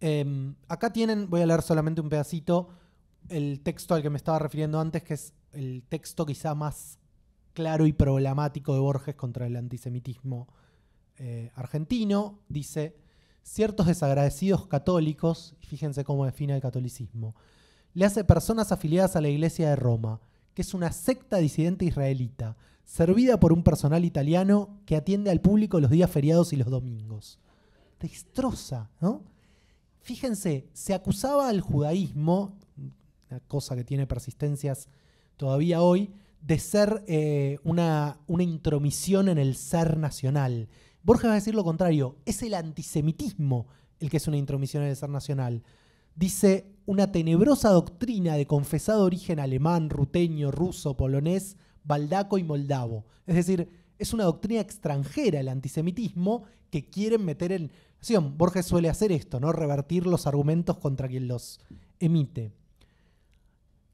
Em, acá tienen, voy a leer solamente un pedacito, el texto al que me estaba refiriendo antes, que es el texto quizá más claro y problemático de Borges contra el antisemitismo eh, argentino. Dice, ciertos desagradecidos católicos, fíjense cómo define el catolicismo, le hace personas afiliadas a la Iglesia de Roma, que es una secta disidente israelita, servida por un personal italiano que atiende al público los días feriados y los domingos. Destroza, ¿no? Fíjense, se acusaba al judaísmo, una cosa que tiene persistencias todavía hoy, de ser eh, una, una intromisión en el ser nacional. Borges va a decir lo contrario, es el antisemitismo el que es una intromisión en el ser nacional dice una tenebrosa doctrina de confesado origen alemán, ruteño, ruso, polonés, baldaco y moldavo. Es decir, es una doctrina extranjera el antisemitismo que quieren meter en... Borges suele hacer esto, ¿no? Revertir los argumentos contra quien los emite.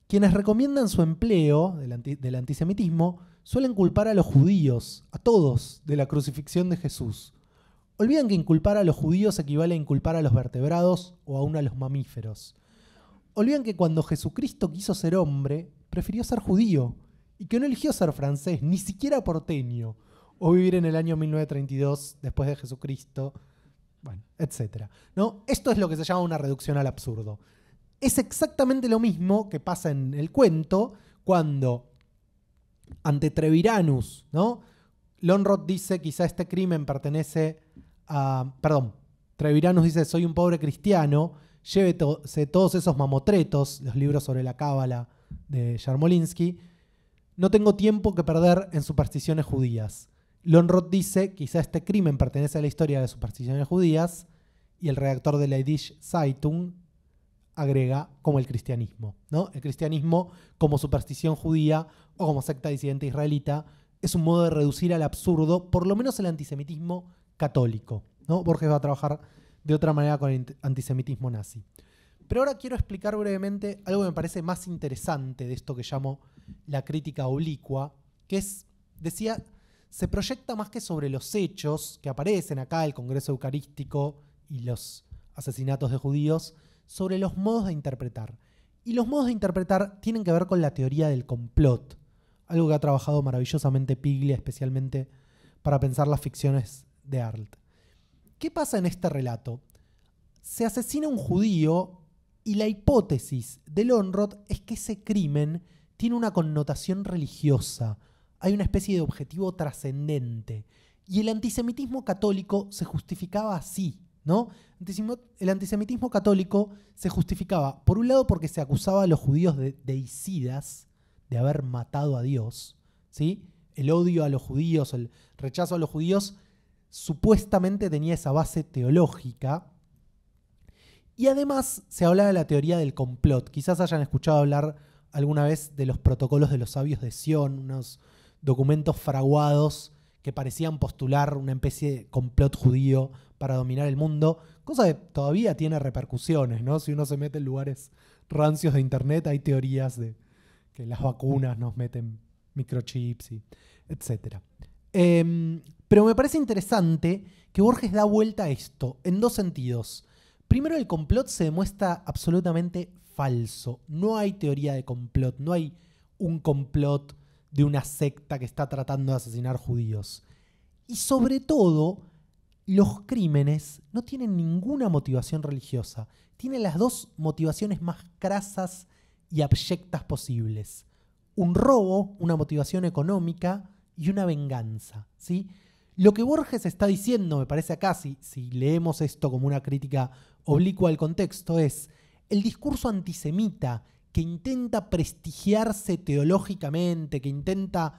Quienes recomiendan su empleo del antisemitismo suelen culpar a los judíos, a todos, de la crucifixión de Jesús olvidan que inculpar a los judíos equivale a inculpar a los vertebrados o aún a los mamíferos. Olvidan que cuando Jesucristo quiso ser hombre, prefirió ser judío y que no eligió ser francés, ni siquiera porteño, o vivir en el año 1932 después de Jesucristo, bueno, etc. ¿No? Esto es lo que se llama una reducción al absurdo. Es exactamente lo mismo que pasa en el cuento cuando ante Treviranus, ¿no? Lonrod dice, quizá este crimen pertenece perdón, Trevirán nos dice, soy un pobre cristiano, llévese todos esos mamotretos, los libros sobre la cábala de Yarmolinsky. No tengo tiempo que perder en supersticiones judías. Lonrod dice, quizá este crimen pertenece a la historia de supersticiones judías, y el redactor de la Yiddish Zeitung agrega como el cristianismo. ¿no? El cristianismo como superstición judía o como secta disidente israelita es un modo de reducir al absurdo, por lo menos el antisemitismo católico. ¿no? Borges va a trabajar de otra manera con el antisemitismo nazi. Pero ahora quiero explicar brevemente algo que me parece más interesante de esto que llamo la crítica oblicua, que es, decía, se proyecta más que sobre los hechos que aparecen acá, el Congreso Eucarístico y los asesinatos de judíos, sobre los modos de interpretar. Y los modos de interpretar tienen que ver con la teoría del complot, algo que ha trabajado maravillosamente Piglia, especialmente para pensar las ficciones de Arlt. ¿Qué pasa en este relato? Se asesina un judío y la hipótesis de Lonrod es que ese crimen tiene una connotación religiosa, hay una especie de objetivo trascendente. Y el antisemitismo católico se justificaba así, ¿no? El antisemitismo católico se justificaba, por un lado, porque se acusaba a los judíos de deicidas, de haber matado a Dios, ¿sí? El odio a los judíos, el rechazo a los judíos supuestamente tenía esa base teológica. Y además se hablaba de la teoría del complot. Quizás hayan escuchado hablar alguna vez de los protocolos de los sabios de Sion, unos documentos fraguados que parecían postular una especie de complot judío para dominar el mundo, cosa que todavía tiene repercusiones, ¿no? Si uno se mete en lugares rancios de internet hay teorías de que las vacunas nos meten microchips y etcétera. Em, pero me parece interesante que Borges da vuelta a esto en dos sentidos. Primero, el complot se demuestra absolutamente falso. No hay teoría de complot, no hay un complot de una secta que está tratando de asesinar judíos. Y sobre todo, los crímenes no tienen ninguna motivación religiosa. Tienen las dos motivaciones más crasas y abyectas posibles. Un robo, una motivación económica y una venganza. ¿sí? Lo que Borges está diciendo, me parece acá, si, si leemos esto como una crítica oblicua al contexto, es el discurso antisemita que intenta prestigiarse teológicamente, que intenta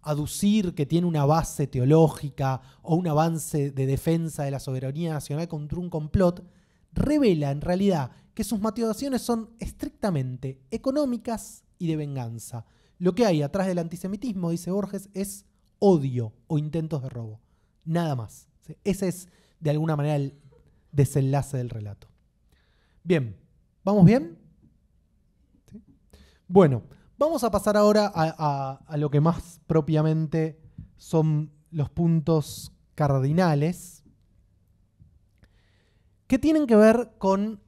aducir que tiene una base teológica o un avance de defensa de la soberanía nacional contra un complot, revela en realidad que sus motivaciones son estrictamente económicas y de venganza. Lo que hay atrás del antisemitismo, dice Borges, es odio o intentos de robo. Nada más. Ese es, de alguna manera, el desenlace del relato. Bien, ¿vamos bien? Bueno, vamos a pasar ahora a, a lo que más propiamente son los puntos cardinales, que tienen que ver con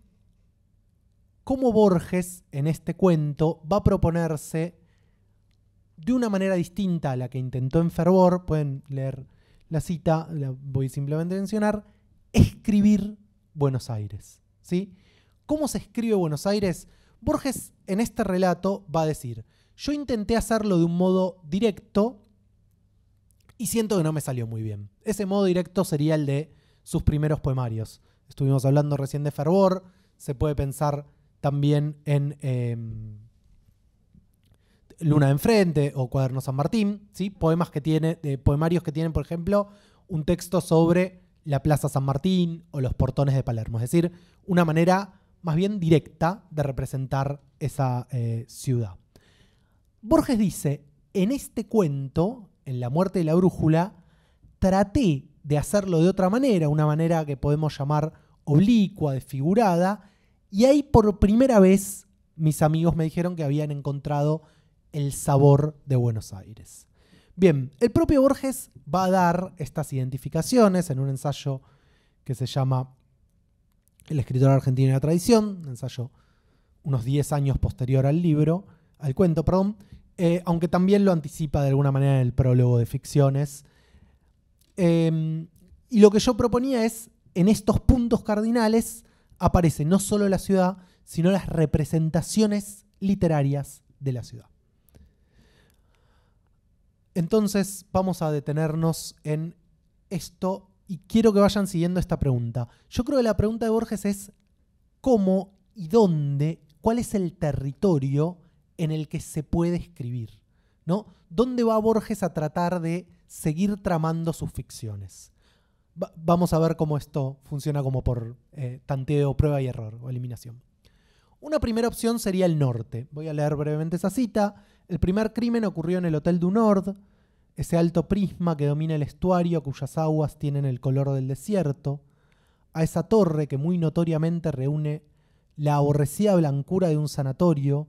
cómo Borges en este cuento va a proponerse de una manera distinta a la que intentó en Fervor, pueden leer la cita, la voy simplemente a mencionar, escribir Buenos Aires. ¿sí? ¿Cómo se escribe Buenos Aires? Borges en este relato va a decir, yo intenté hacerlo de un modo directo y siento que no me salió muy bien. Ese modo directo sería el de sus primeros poemarios. Estuvimos hablando recién de Fervor, se puede pensar también en... Em, Luna enfrente o Cuaderno San Martín, ¿sí? poemas que tiene, poemarios que tienen, por ejemplo, un texto sobre la Plaza San Martín o los portones de Palermo, es decir, una manera más bien directa de representar esa eh, ciudad. Borges dice, en este cuento, en La muerte de la brújula, traté de hacerlo de otra manera, una manera que podemos llamar oblicua, desfigurada, y ahí por primera vez mis amigos me dijeron que habían encontrado el sabor de Buenos Aires. Bien, el propio Borges va a dar estas identificaciones en un ensayo que se llama El escritor argentino y la tradición, un ensayo unos 10 años posterior al libro, al cuento, perdón, eh, aunque también lo anticipa de alguna manera en el prólogo de ficciones. Em, y lo que yo proponía es, en estos puntos cardinales aparece no solo la ciudad, sino las representaciones literarias de la ciudad. Entonces vamos a detenernos en esto y quiero que vayan siguiendo esta pregunta. Yo creo que la pregunta de Borges es cómo y dónde, cuál es el territorio en el que se puede escribir, ¿no? ¿Dónde va Borges a tratar de seguir tramando sus ficciones? vamos a ver cómo esto funciona como por eh, tanteo, prueba y error o eliminación. Una primera opción sería el norte. Voy a leer brevemente esa cita. El primer crimen ocurrió en el Hotel du Nord, ese alto prisma que domina el estuario cuyas aguas tienen el color del desierto, a esa torre que muy notoriamente reúne la aborrecida blancura de un sanatorio,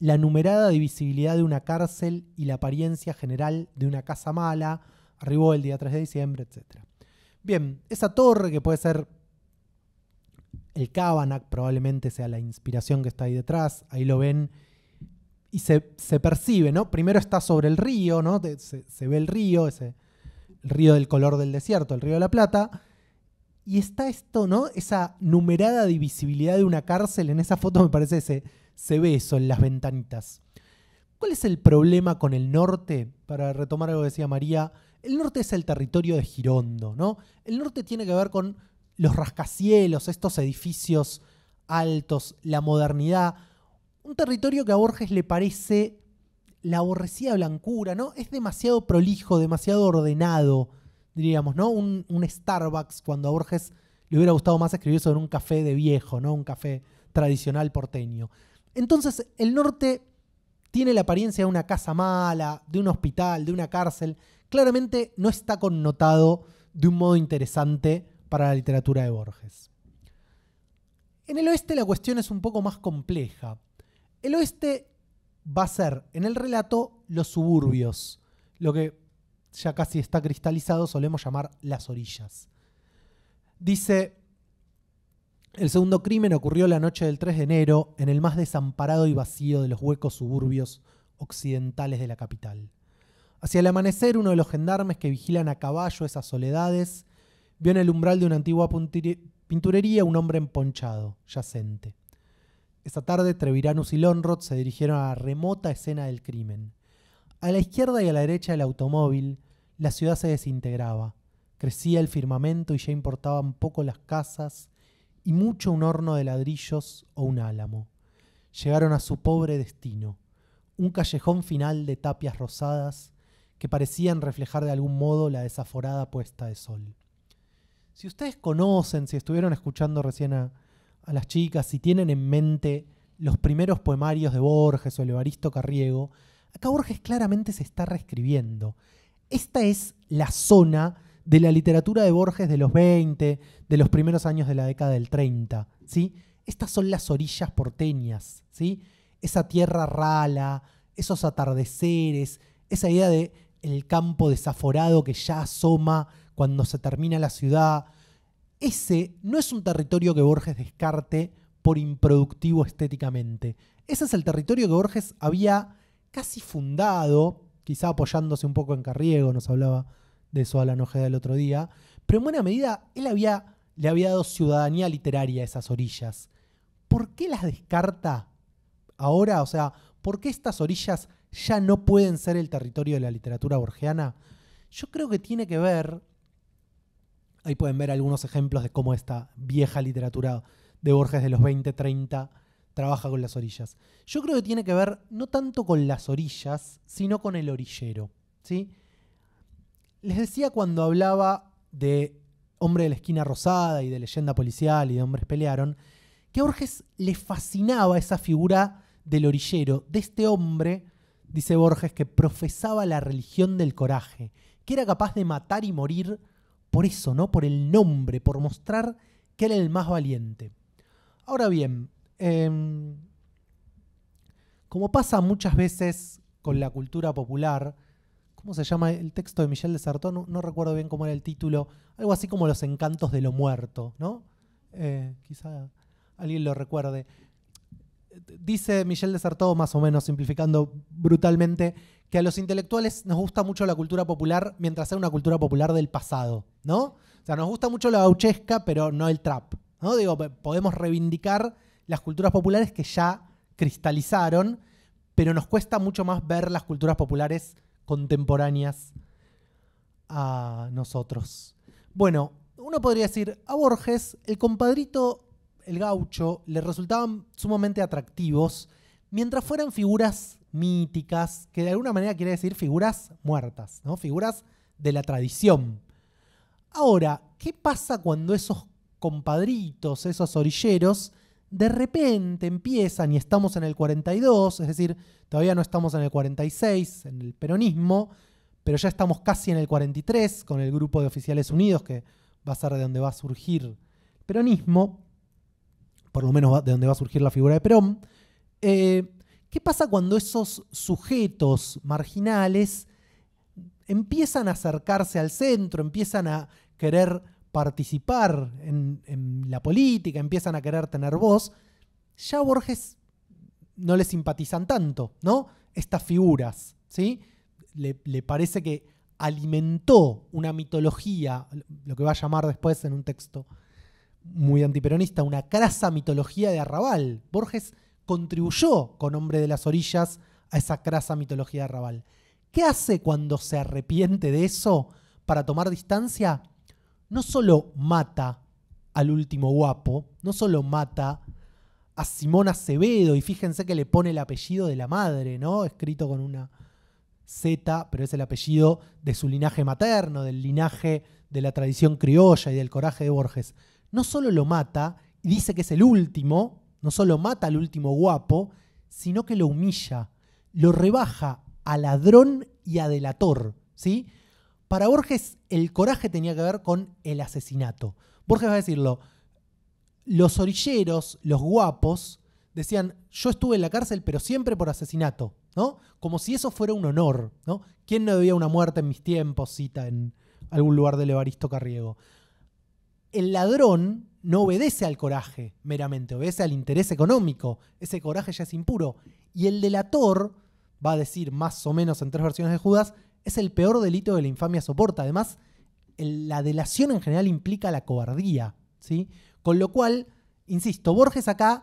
la numerada divisibilidad de una cárcel y la apariencia general de una casa mala, arribó el día 3 de diciembre, etc. Bien, esa torre que puede ser el Kabanak, probablemente sea la inspiración que está ahí detrás, ahí lo ven y se, percibe, ¿no? Primero está sobre el río, ¿no? Se, ve el río, ese, el río del color del desierto, el río de la Plata. Y está esto, ¿no? Esa numerada divisibilidad de una cárcel. En esa foto me parece se, se ve eso en las ventanitas. ¿Cuál es el problema con el norte? Para retomar algo que decía María, el norte es el territorio de Girondo, ¿no? El norte tiene que ver con los rascacielos, estos edificios altos, la modernidad un territorio que a Borges le parece la aborrecida blancura, ¿no? Es demasiado prolijo, demasiado ordenado, diríamos, ¿no? Un, Starbucks, cuando a Borges le hubiera gustado más escribir sobre un café de viejo, ¿no? Un café tradicional porteño. Entonces, el norte tiene la apariencia de una casa mala, de un hospital, de una cárcel. Claramente no está connotado de un modo interesante para la literatura de Borges. En el oeste la cuestión es un poco más compleja. El oeste va a ser en el relato los suburbios, lo que ya casi está cristalizado solemos llamar las orillas. Dice, el segundo crimen ocurrió la noche del 3 de enero en el más desamparado y vacío de los huecos suburbios occidentales de la capital. Hacia el amanecer, uno de los gendarmes que vigilan a caballo esas soledades vio en el umbral de una antigua pinturería un hombre emponchado, yacente. Esa tarde, Treviranus y Lonrod se dirigieron a la remota escena del crimen. A la izquierda y a la derecha del automóvil, la ciudad se desintegraba. Crecía el firmamento y ya importaban poco las casas y mucho un horno de ladrillos o un álamo. Llegaron a su pobre destino, un callejón final de tapias rosadas que parecían reflejar de algún modo la desaforada puesta de sol. Si ustedes conocen, si estuvieron escuchando recién a, a las chicas, si tienen en mente los primeros poemarios de Borges o el Evaristo Carriego, acá Borges claramente se está reescribiendo. Esta es la zona de la literatura de Borges de los 20, de los primeros años de la década del 30, ¿sí? Estas son las orillas porteñas, ¿sí? Esa tierra rala, esos atardeceres, esa idea de el campo desaforado que ya asoma cuando se termina la ciudad, ese no es un territorio que Borges descarte por improductivo estéticamente. Ese es el territorio que Borges había casi fundado, quizá apoyándose un poco en Carriego, nos hablaba de eso a la nojeda el otro día, pero en buena medida él había, le había dado ciudadanía literaria a esas orillas. ¿Por qué las descarta ahora? O sea, ¿por qué estas orillas ya no pueden ser el territorio de la literatura borgiana? Yo creo que tiene que ver Ahí pueden ver algunos ejemplos de cómo esta vieja literatura de Borges de los 20, 30 trabaja con las orillas. Yo creo que tiene que ver no tanto con las orillas, sino con el orillero. ¿sí? Les decía cuando hablaba de Hombre de la Esquina Rosada y de Leyenda Policial y de Hombres Pelearon, que a Borges le fascinaba esa figura del orillero, de este hombre, dice Borges, que profesaba la religión del coraje, que era capaz de matar y morir por eso, ¿no? Por el nombre, por mostrar que era el más valiente. Ahora bien, em, como pasa muchas veces con la cultura popular, ¿cómo se llama el texto de Michel de Sartón? No, recuerdo bien cómo era el título, algo así como Los encantos de lo muerto, ¿no? Eh, quizá alguien lo recuerde. Dice Michel de Sartó, más o menos simplificando brutalmente, que a los intelectuales nos gusta mucho la cultura popular mientras sea una cultura popular del pasado, ¿no? O sea, nos gusta mucho la gauchesca, pero no el trap, ¿no? Digo, podemos reivindicar las culturas populares que ya cristalizaron, pero nos cuesta mucho más ver las culturas populares contemporáneas a nosotros. Bueno, uno podría decir, a Borges, el compadrito, el gaucho, le resultaban sumamente atractivos mientras fueran figuras míticas, que de alguna manera quiere decir figuras muertas, ¿no? figuras de la tradición. Ahora, ¿qué pasa cuando esos compadritos, esos orilleros, de repente empiezan y estamos en el 42, es decir, todavía no estamos en el 46, en el peronismo, pero ya estamos casi en el 43 con el grupo de oficiales unidos, que va a ser de donde va a surgir el peronismo, por lo menos de donde va a surgir la figura de Perón. Eh, ¿Qué pasa cuando esos sujetos marginales empiezan a acercarse al centro, empiezan a querer participar en, la política, empiezan a querer tener voz? Ya a Borges no le simpatizan tanto, ¿no? Estas figuras, Le, le parece que alimentó una mitología, lo que va a llamar después en un texto muy antiperonista, una crasa mitología de arrabal. Borges contribuyó con Hombre de las Orillas a esa crasa mitología de Arrabal. ¿Qué hace cuando se arrepiente de eso para tomar distancia? No solo mata al último guapo, no solo mata a Simón Acevedo, y fíjense que le pone el apellido de la madre, ¿no? Escrito con una Z, pero es el apellido de su linaje materno, del linaje de la tradición criolla y del coraje de Borges. No solo lo mata y dice que es el último, no solo mata al último guapo, sino que lo humilla, lo rebaja a ladrón y a delator, ¿sí? Para Borges el coraje tenía que ver con el asesinato. Borges va a decirlo, los orilleros, los guapos, decían, yo estuve en la cárcel pero siempre por asesinato, ¿no? Como si eso fuera un honor, ¿no? ¿Quién no debía una muerte en mis tiempos? Cita en algún lugar del Evaristo Carriego. El ladrón no obedece al coraje meramente, obedece al interés económico. Ese coraje ya es impuro. Y el delator, va a decir más o menos en tres versiones de Judas, es el peor delito que la infamia soporta. Además, la delación en general implica la cobardía. ¿sí? Con lo cual, insisto, Borges acá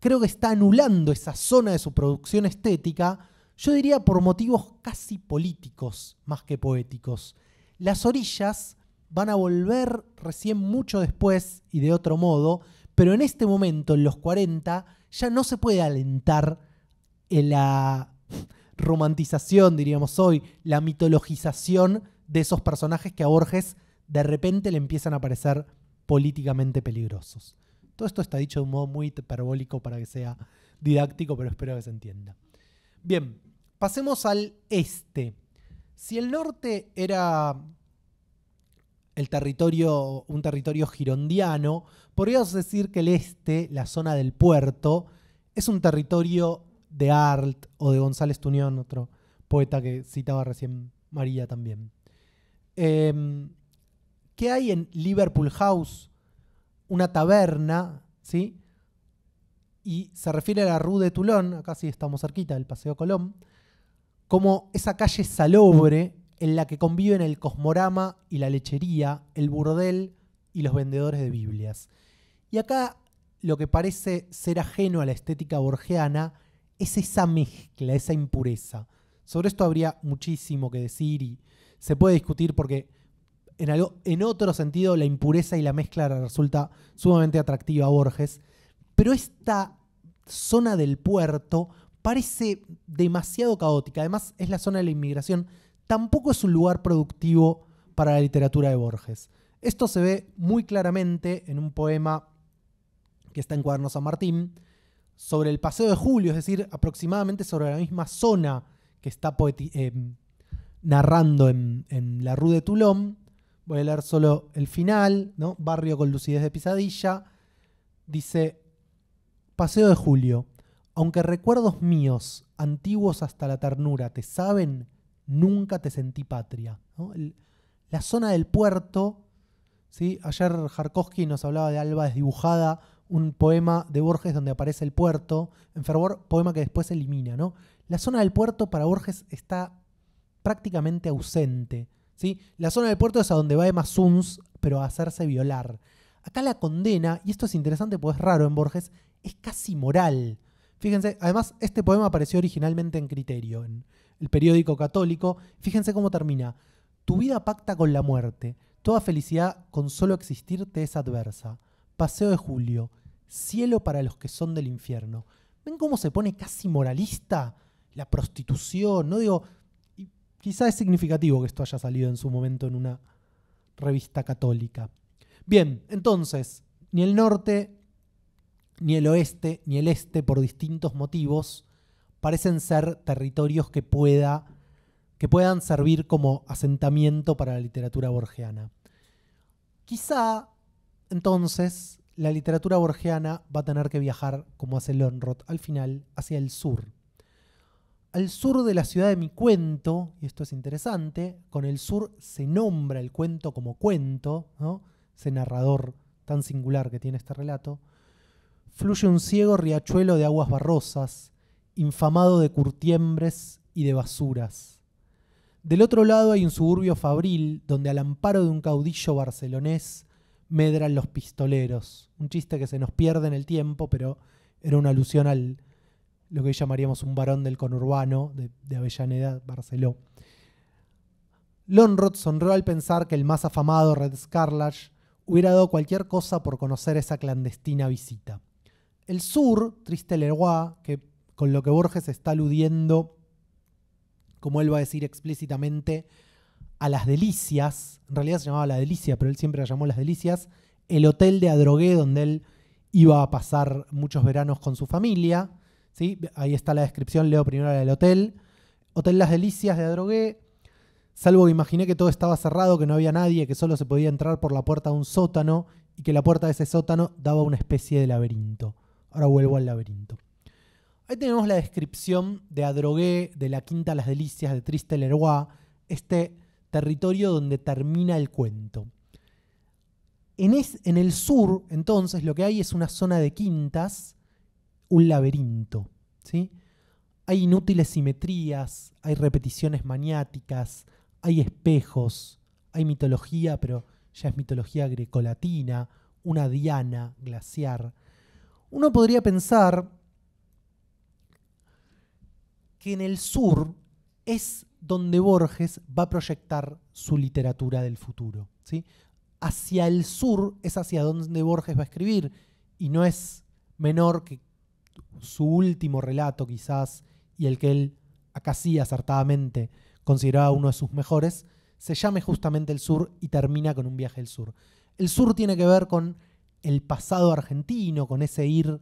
creo que está anulando esa zona de su producción estética, yo diría por motivos casi políticos más que poéticos. Las orillas van a volver recién mucho después y de otro modo, pero en este momento, en los 40, ya no se puede alentar en la romantización, diríamos hoy, la mitologización de esos personajes que a Borges de repente le empiezan a parecer políticamente peligrosos. Todo esto está dicho de un modo muy hiperbólico para que sea didáctico, pero espero que se entienda. Bien, pasemos al este. Si el norte era el territorio, un territorio girondiano, podríamos decir que el este, la zona del puerto, es un territorio de Arlt o de González Tunión, otro poeta que citaba recién María también. Em, ¿Qué hay en Liverpool House? Una taberna, ¿sí? Y se refiere a la Rue de Toulon, acá sí estamos cerquita del Paseo Colón, como esa calle salobre en la que conviven el cosmorama y la lechería, el burdel y los vendedores de Biblias. Y acá lo que parece ser ajeno a la estética borgeana es esa mezcla, esa impureza. Sobre esto habría muchísimo que decir y se puede discutir porque en, algo, en otro sentido la impureza y la mezcla resulta sumamente atractiva a Borges, pero esta zona del puerto parece demasiado caótica. Además es la zona de la inmigración tampoco es un lugar productivo para la literatura de Borges. Esto se ve muy claramente en un poema que está en Cuaderno San Martín, sobre el Paseo de Julio, es decir, aproximadamente sobre la misma zona que está eh, narrando en, La Rue de Toulon. Voy a leer solo el final, ¿no? Barrio con lucidez de pisadilla. Dice, Paseo de Julio, aunque recuerdos míos, antiguos hasta la ternura, te saben, nunca te sentí patria. la zona del puerto, ¿sí? ayer Jarkovsky nos hablaba de Alba desdibujada, un poema de Borges donde aparece el puerto, en fervor, poema que después elimina. ¿no? La zona del puerto para Borges está prácticamente ausente. ¿sí? La zona del puerto es a donde va Emma Suns, pero a hacerse violar. Acá la condena, y esto es interesante porque es raro en Borges, es casi moral. Fíjense, además, este poema apareció originalmente en Criterio, en el periódico católico. Fíjense cómo termina. Tu vida pacta con la muerte. Toda felicidad con solo existir te es adversa. Paseo de Julio. Cielo para los que son del infierno. ¿Ven cómo se pone casi moralista? La prostitución, no digo... quizá es significativo que esto haya salido en su momento en una revista católica. Bien, entonces, ni el norte ni el oeste ni el este, por distintos motivos, parecen ser territorios que, pueda, que puedan servir como asentamiento para la literatura borgiana. Quizá, entonces, la literatura borgiana va a tener que viajar, como hace Lonrod al final, hacia el sur. Al sur de la ciudad de mi cuento, y esto es interesante, con el sur se nombra el cuento como cuento, ese narrador tan singular que tiene este relato, fluye un ciego riachuelo de aguas barrosas, infamado de curtiembres y de basuras. Del otro lado hay un suburbio fabril donde al amparo de un caudillo barcelonés medran los pistoleros. Un chiste que se nos pierde en el tiempo, pero era una alusión al lo que hoy llamaríamos un varón del conurbano de, Avellaneda, Barceló. Lonrod sonrió al pensar que el más afamado Red Scarlash hubiera dado cualquier cosa por conocer esa clandestina visita el sur, Triste Leroy, que con lo que Borges está aludiendo, como él va a decir explícitamente, a las delicias, en realidad se llamaba la delicia, pero él siempre la llamó las delicias, el hotel de Adrogué donde él iba a pasar muchos veranos con su familia, ¿sí? ahí está la descripción, leo primero la del hotel, Hotel Las Delicias de Adrogué, salvo que imaginé que todo estaba cerrado, que no había nadie, que solo se podía entrar por la puerta de un sótano y que la puerta de ese sótano daba una especie de laberinto. Ahora vuelvo al laberinto. Ahí tenemos la descripción de Adrogué, de la Quinta Las Delicias, de Triste Leroy, este territorio donde termina el cuento. En, en, el sur, entonces, lo que hay es una zona de quintas, un laberinto. ¿sí? Hay inútiles simetrías, hay repeticiones maniáticas, hay espejos, hay mitología, pero ya es mitología grecolatina, una diana glaciar uno podría pensar que en el sur es donde Borges va a proyectar su literatura del futuro. ¿sí? Hacia el sur es hacia donde Borges va a escribir y no es menor que su último relato quizás y el que él acá sí acertadamente consideraba uno de sus mejores, se llame justamente el sur y termina con un viaje al sur. El sur tiene que ver con el pasado argentino, con ese ir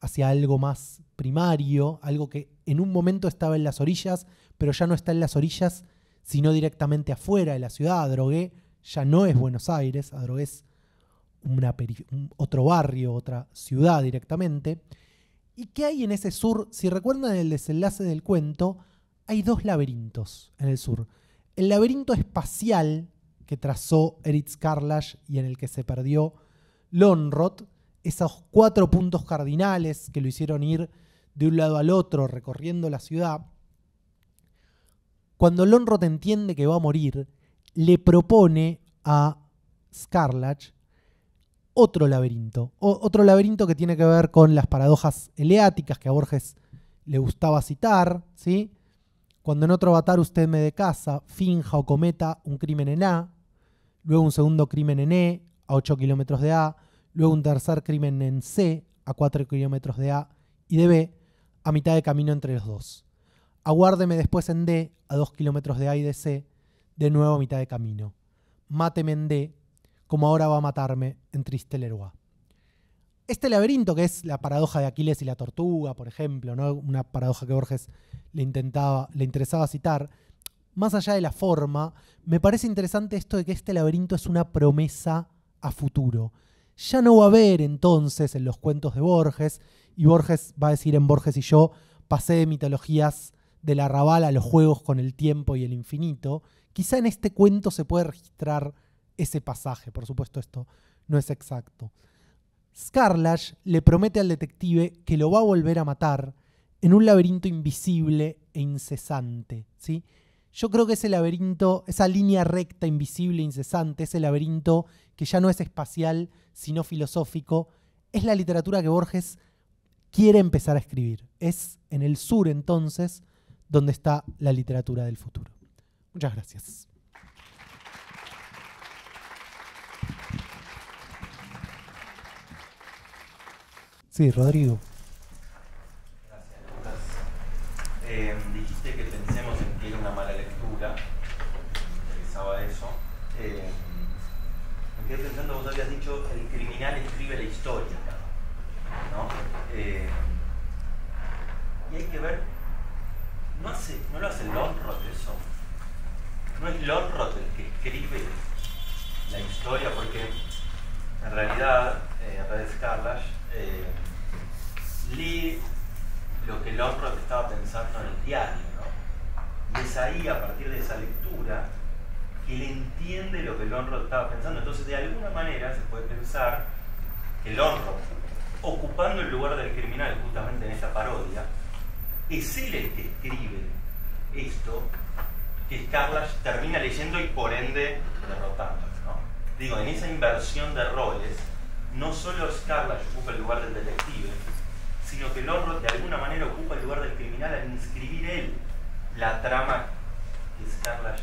hacia algo más primario, algo que en un momento estaba en las orillas, pero ya no está en las orillas, sino directamente afuera de la ciudad. Adrogué ya no es Buenos Aires, Adrogué es otro barrio, otra ciudad directamente. ¿Y qué hay en ese sur? Si recuerdan el desenlace del cuento, hay dos laberintos en el sur. El laberinto espacial que trazó Eritz Carlash y en el que se perdió Lonroth, esos cuatro puntos cardinales que lo hicieron ir de un lado al otro recorriendo la ciudad, cuando Lonroth entiende que va a morir, le propone a Scarlatch otro laberinto, otro laberinto que tiene que ver con las paradojas eleáticas que a Borges le gustaba citar, ¿sí? Cuando en otro avatar usted me de casa, finja o cometa un crimen en A, luego un segundo crimen en E, a 8 kilómetros de A, luego un tercer crimen en C a 4 kilómetros de A y de B, a mitad de camino entre los dos. Aguárdeme después en D a 2 kilómetros de A y de C, de nuevo a mitad de camino. Máteme en D, como ahora va a matarme en Triste Leroy. Este laberinto, que es la paradoja de Aquiles y la tortuga, por ejemplo, ¿no? una paradoja que Borges le, le interesaba citar, más allá de la forma, me parece interesante esto de que este laberinto es una promesa a futuro. Ya no va a haber entonces en los cuentos de Borges, y Borges va a decir en Borges y yo, pasé de mitologías del arrabal a los juegos con el tiempo y el infinito. Quizá en este cuento se puede registrar ese pasaje, por supuesto esto no es exacto. Scarlash le promete al detective que lo va a volver a matar en un laberinto invisible e incesante, ¿sí? Yo creo que ese laberinto, esa línea recta, invisible, e incesante, ese laberinto que ya no es espacial, sino filosófico, es la literatura que Borges quiere empezar a escribir. Es en el sur entonces donde está la literatura del futuro. Muchas gracias. Sí, Rodrigo. Gracias, Lucas. Eh, dijiste que pensemos en que era una mala lectura. Me interesaba eso. Eh, quedé pensando, vos habías dicho, el criminal escribe la historia. ¿no? Eh, y hay que ver, no, lo hace Lonroth eso. No es Lonroth el que escribe la historia, porque en realidad, eh, través de Scarlash, eh, lee lo que Lonrod estaba pensando en el diario. Y es ahí, a partir de esa lectura, que él entiende lo que Lonro estaba pensando. Entonces, de alguna manera se puede pensar que Lonro, ocupando el lugar del criminal justamente en esa parodia, es él el que escribe esto que Scarlash termina leyendo y por ende derrotando. Digo, en esa inversión de roles, no solo Scarlash ocupa el lugar del detective, sino que Lonro de alguna manera ocupa el lugar del criminal al inscribir él la trama que Scarlash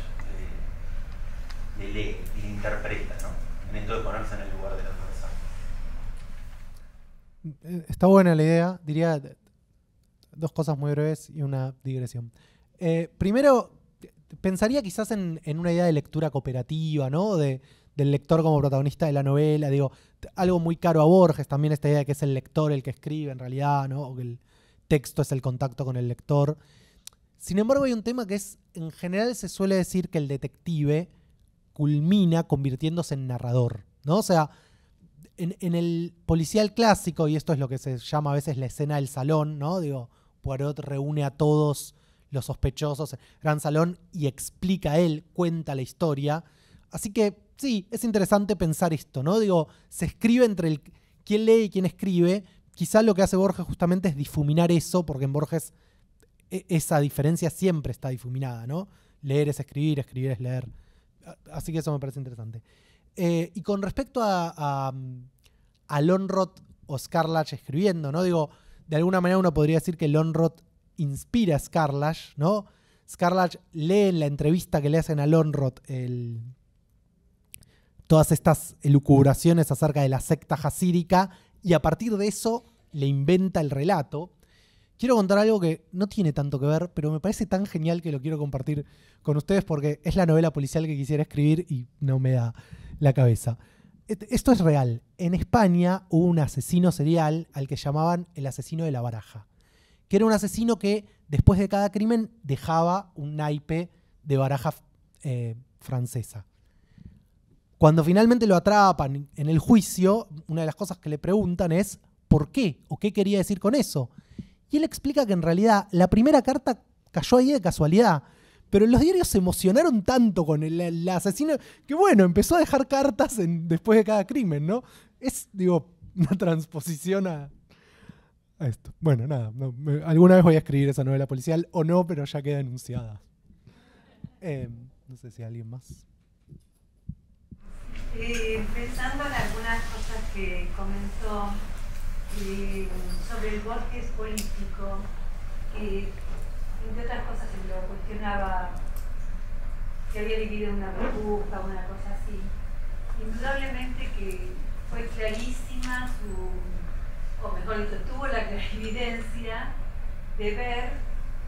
le lee y le interpreta, ¿no? En esto de ponerse en el lugar de la eh, Está buena la idea, diría dos cosas muy breves y una digresión. Eh, primero, pensaría quizás en, una idea de lectura cooperativa, ¿no? del lector como protagonista de la novela, digo, algo muy caro a Borges, también esta idea de que es el lector el que escribe en realidad, ¿no? O que el texto es el contacto con el lector. Sin embargo, hay un tema que es, en general se suele decir que el detective culmina convirtiéndose en narrador, ¿no? O sea, en, el policial clásico, y esto es lo que se llama a veces la escena del salón, ¿no? Digo, Poirot reúne a todos los sospechosos gran salón y explica él, cuenta la historia. Así que sí, es interesante pensar esto, ¿no? Digo, se escribe entre el quién lee y quién escribe. Quizá lo que hace Borges justamente es difuminar eso, porque en Borges e, esa diferencia siempre está difuminada, ¿no? Leer es escribir, escribir es leer. Así que eso me parece interesante. Eh, y con respecto a, a, mm, Lonrod o Scarlash escribiendo, ¿no? Digo, de alguna manera uno podría decir que Lonrod inspira a Scarlash, ¿no? Scarlash lee en la entrevista que le hacen a Lonrod todas estas elucubraciones acerca de la secta jasídica y a partir de eso le inventa el relato quiero contar algo que no tiene tanto que ver, pero me parece tan genial que lo quiero compartir con ustedes porque es la novela policial que quisiera escribir y no me da la cabeza. Esto es real. En España hubo un asesino serial al que llamaban el asesino de la baraja, que era un asesino que después de cada crimen dejaba un naipe de baraja eh, francesa. Cuando finalmente lo atrapan en el juicio, una de las cosas que le preguntan es ¿por qué? ¿O qué quería decir con eso? él explica que en realidad la primera carta cayó ahí de casualidad. Pero los diarios se emocionaron tanto con el, asesina, asesino que, bueno, empezó a dejar cartas después de cada crimen, ¿no? Es, digo, [laughs] una transposición a, esto. Bueno, nada, alguna vez voy a escribir esa novela policial o no, pero ya queda enunciada. Em, no sé si hay alguien más. Eh, pensando en algunas cosas que comenzó eh, sobre el bosque político, que entre otras cosas se lo cuestionaba que había vivido una burbuja, una cosa así. Indudablemente que fue clarísima su, o mejor dicho, tuvo la [laughs] clarividencia de ver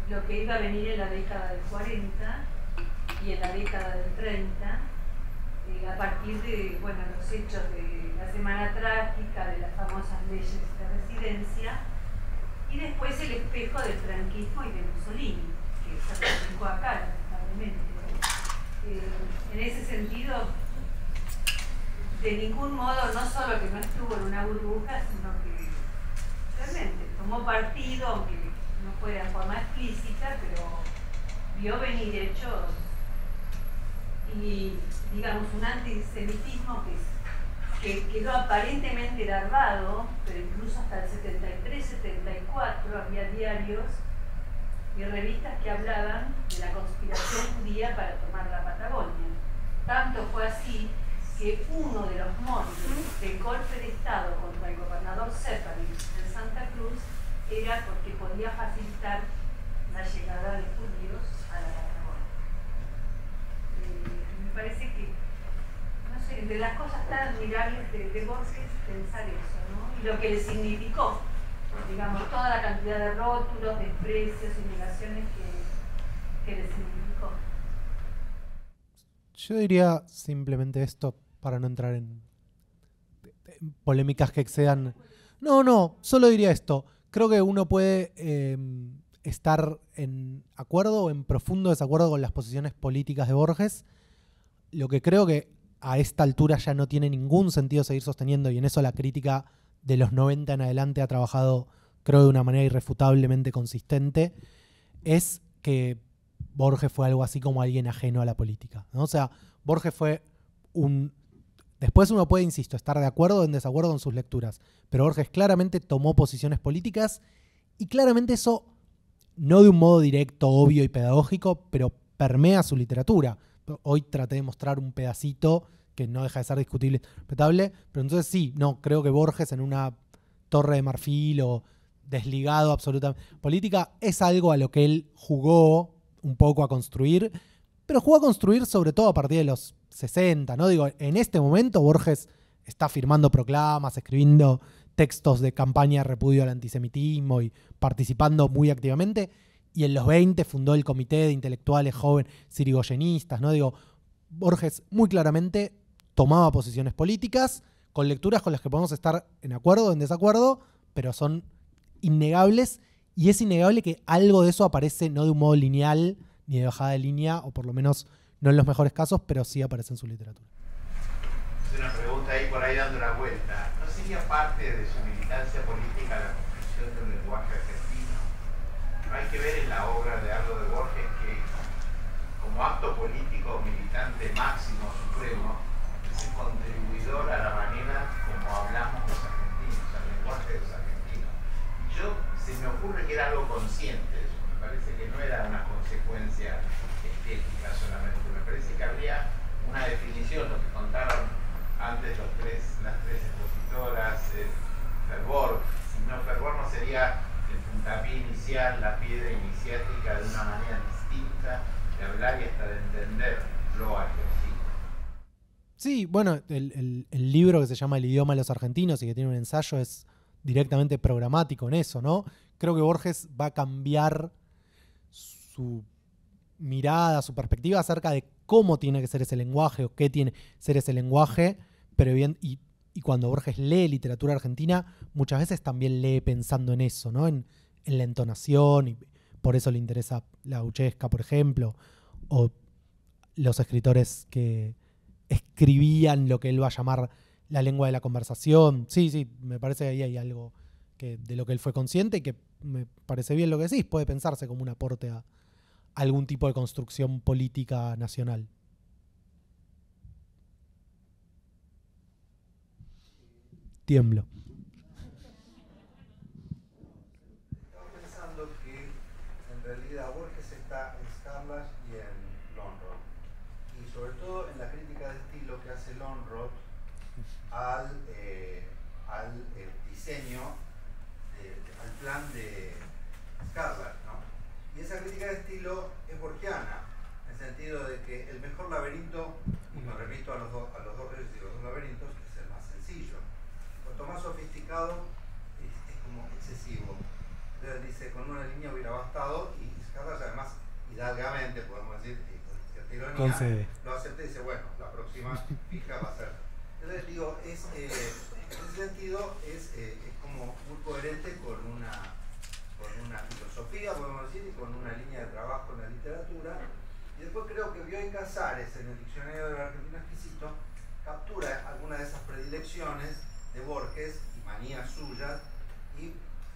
lo que iba a venir en la década del 40 y en la década del 30, eh, a partir de bueno, los hechos de la semana trágica de las famosas leyes de residencia, y después el espejo del franquismo y de Mussolini, que se publicó acá, lamentablemente. Eh, en ese sentido, de ningún modo, no solo que no estuvo en una burbuja, sino que realmente tomó partido, aunque no fue de forma explícita, pero vio venir hechos y, digamos, un antisemitismo que es que quedó aparentemente larvado, pero incluso hasta el 73, 74 había diarios y revistas que hablaban de la conspiración judía para tomar la Patagonia. Tanto fue así que uno de los motivos del golpe de Estado contra el gobernador Zeppelin en Santa Cruz era porque podía facilitar la llegada de judíos a la Patagonia. Eh, me parece de las cosas tan admirables de, Borges pensar eso, ¿no? Y lo que le significó, digamos, toda la cantidad de rótulos, precios, y negaciones que, que le significó. Yo diría simplemente esto para no entrar en polémicas que excedan. No, no, solo diría esto. Creo que uno puede em, estar en acuerdo o en profundo desacuerdo con las posiciones políticas de Borges. Lo que creo que a esta altura ya no tiene ningún sentido seguir sosteniendo y en eso la crítica de los 90 en adelante ha trabajado creo de una manera irrefutablemente consistente, es que Borges fue algo así como alguien ajeno a la política. O sea, Borges fue un... Después uno puede, insisto, estar de acuerdo o en desacuerdo en sus lecturas, pero Borges claramente tomó posiciones políticas y claramente eso, no de un modo directo, obvio y pedagógico, pero permea su literatura hoy traté de mostrar un pedacito que no deja de ser discutible, respetable, pero entonces sí, no, creo que Borges en una torre de marfil o desligado absolutamente. Política es algo a lo que él jugó un poco a construir, pero jugó a construir sobre todo a partir de los 60, ¿no? Digo, en este momento Borges está firmando proclamas, escribiendo textos de campaña de repudio al antisemitismo y participando muy activamente y en los 20 fundó el Comité de Intelectuales Joven Sirigoyenistas, ¿no? Digo, Borges muy claramente tomaba posiciones políticas con lecturas con las que podemos estar en acuerdo o en desacuerdo, pero son innegables y es innegable que algo de eso aparece no de un modo lineal ni de bajada de línea, o por lo menos no en los mejores casos, pero sí aparece en su literatura. Es una pregunta ahí por ahí dando la vuelta. ¿No sería parte de su militancia política la hay que ver en la obra de Arlo de Borges que como acto político militante máximo, supremo, es un contribuidor a la manera como hablamos los argentinos, al lenguaje de los argentinos. Yo se me ocurre que era algo consciente, me parece que no era una consecuencia estética solamente, me parece que habría una definición, lo que contaron antes los tres, las tres expositoras, eh, fervor, si no fervor no sería el puntapín la piedra iniciática de una manera distinta de hablar y hasta de entender lo argentino. Sí, bueno, el, libro que se llama El idioma de los argentinos y que tiene un ensayo es directamente programático en eso, ¿no? Creo que Borges va a cambiar su mirada, su perspectiva acerca de cómo tiene que ser ese lenguaje o qué tiene que ser ese lenguaje, pero bien, y, cuando Borges lee literatura argentina, muchas veces también lee pensando en eso, ¿no? En en la entonación, y por eso le interesa la Uchesca, por ejemplo, o los escritores que escribían lo que él va a llamar la lengua de la conversación. Sí, sí, me parece que ahí hay algo que, de lo que él fue consciente y que me parece bien lo que decís, puede pensarse como un aporte a algún tipo de construcción política nacional. Tiemblo. el on al, eh, al eh, diseño, al plan de Scarlett ¿no? Y esa crítica de estilo es borgiana, en el sentido de que el mejor laberinto, y me remito a los, a los dos reyes y los dos laberintos, es el más sencillo. Cuanto más sofisticado, es, como excesivo. Entonces dice, con una línea hubiera bastado, y Scarlett además, hidalgamente, podemos decir, lo acepta y dice, bueno, más fija va a ser. Entonces digo, es, eh, en ese sentido eh, es, como muy coherente con una, con una filosofía, podemos decir, y con una línea de trabajo en la literatura. Y después creo que Bioy Casares, en el diccionario de la Argentina Exquisito, captura algunas de esas predilecciones de Borges y manías suyas y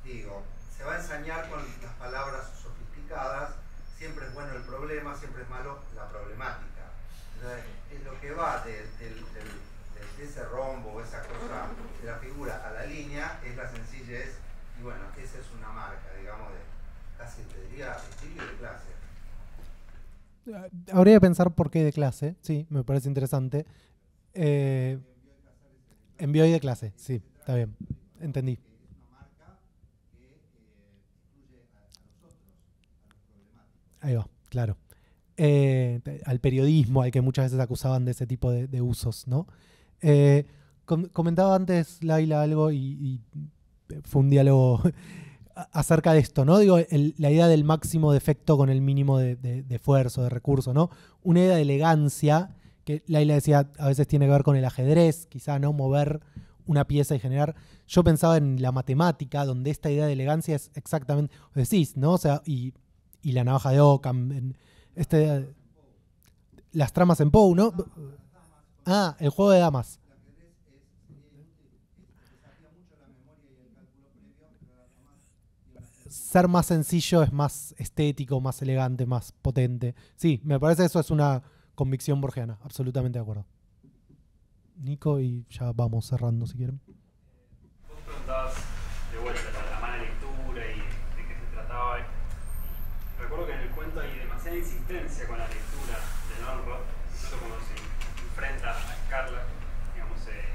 digo, se va a ensañar con las palabras sofisticadas, siempre es bueno el problema, siempre es malo la problemática. Es lo que va de, ese rombo, esa cosa de la figura a la línea, es la sencillez, y bueno, esa es una marca, digamos, de casi te diría estilo de clase. Ah, habría que pensar por qué de clase, sí, me parece interesante. Eh, envío y de clase, sí, está bien, entendí. Ahí va, claro. Eh, al periodismo, al que muchas veces acusaban de ese tipo de, usos, ¿no? Eh, comentaba antes Laila algo y, eh, fue un diálogo [laughs] acerca de esto, ¿no? Digo, la idea del máximo de efecto con el mínimo de, esfuerzo, de recurso, ¿no? Una idea de elegancia, que Laila decía, a veces tiene que ver con el ajedrez, quizá, ¿no? Mover una pieza y generar. Yo pensaba en la matemática, donde esta idea de elegancia es exactamente, decís, ¿no? O sea, y, la navaja de Ockham en, este, las tramas en Pou, ¿no? Ah, el juego de damas. Ser más sencillo es más estético, más elegante, más potente. Sí, me parece eso es una convicción borgiana, absolutamente de acuerdo. Nico, y ya vamos cerrando si quieren. insistencia con la lectura de Norroth, cuando se enfrenta a Scarlett digamos, eh,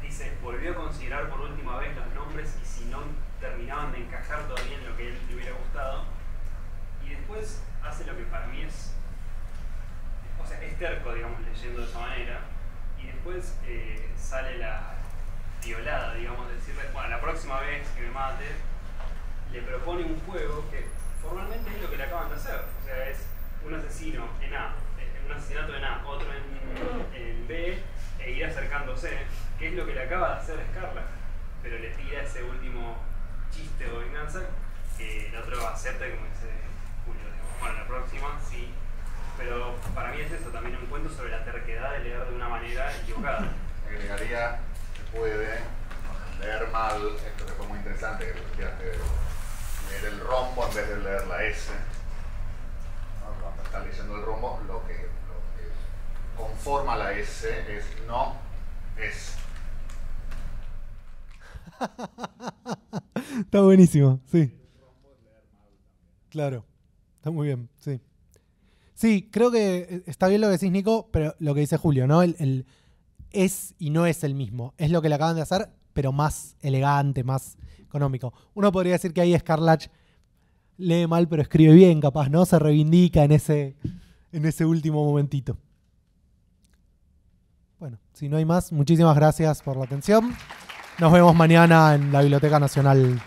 dice, volvió a considerar por última vez los nombres y si no terminaban de encajar todavía en lo que él le hubiera gustado, y después hace lo que para mí es, o sea, es terco, digamos, leyendo de esa manera, y después eh, sale la violada, digamos, decirle, bueno, la próxima vez que me mate, le propone un juego que formalmente es lo que le acaban de hacer. O sea, es un asesino en A, eh, un asesinato en A, otro en, B, e ir acercándose, que es lo que le acaba de hacer Scarlett. Pero le tira ese último chiste o venganza que el otro acepta, como dice Julio. Bueno, la próxima sí. Pero para mí es eso, también un cuento sobre la terquedad de leer de una manera equivocada. Agregaría, se puede leer mal, esto que fue muy interesante que lo eh, el rombo en vez de leer la S. está leyendo el rombo, lo que, conforma la S es no es. [laughs] está buenísimo, sí. Claro, está muy bien, sí. Sí, creo que eh, está bien lo que decís, Nico, pero lo que dice Julio, ¿no? el, es y no es el mismo. Es lo que le acaban de hacer, pero más elegante, más económico. Uno podría decir que ahí Scarlatch lee mal pero escribe bien, capaz, ¿no? Se reivindica en ese, en ese último momentito. Bueno, si no hay más, muchísimas gracias por la atención. Nos vemos mañana en la Biblioteca Nacional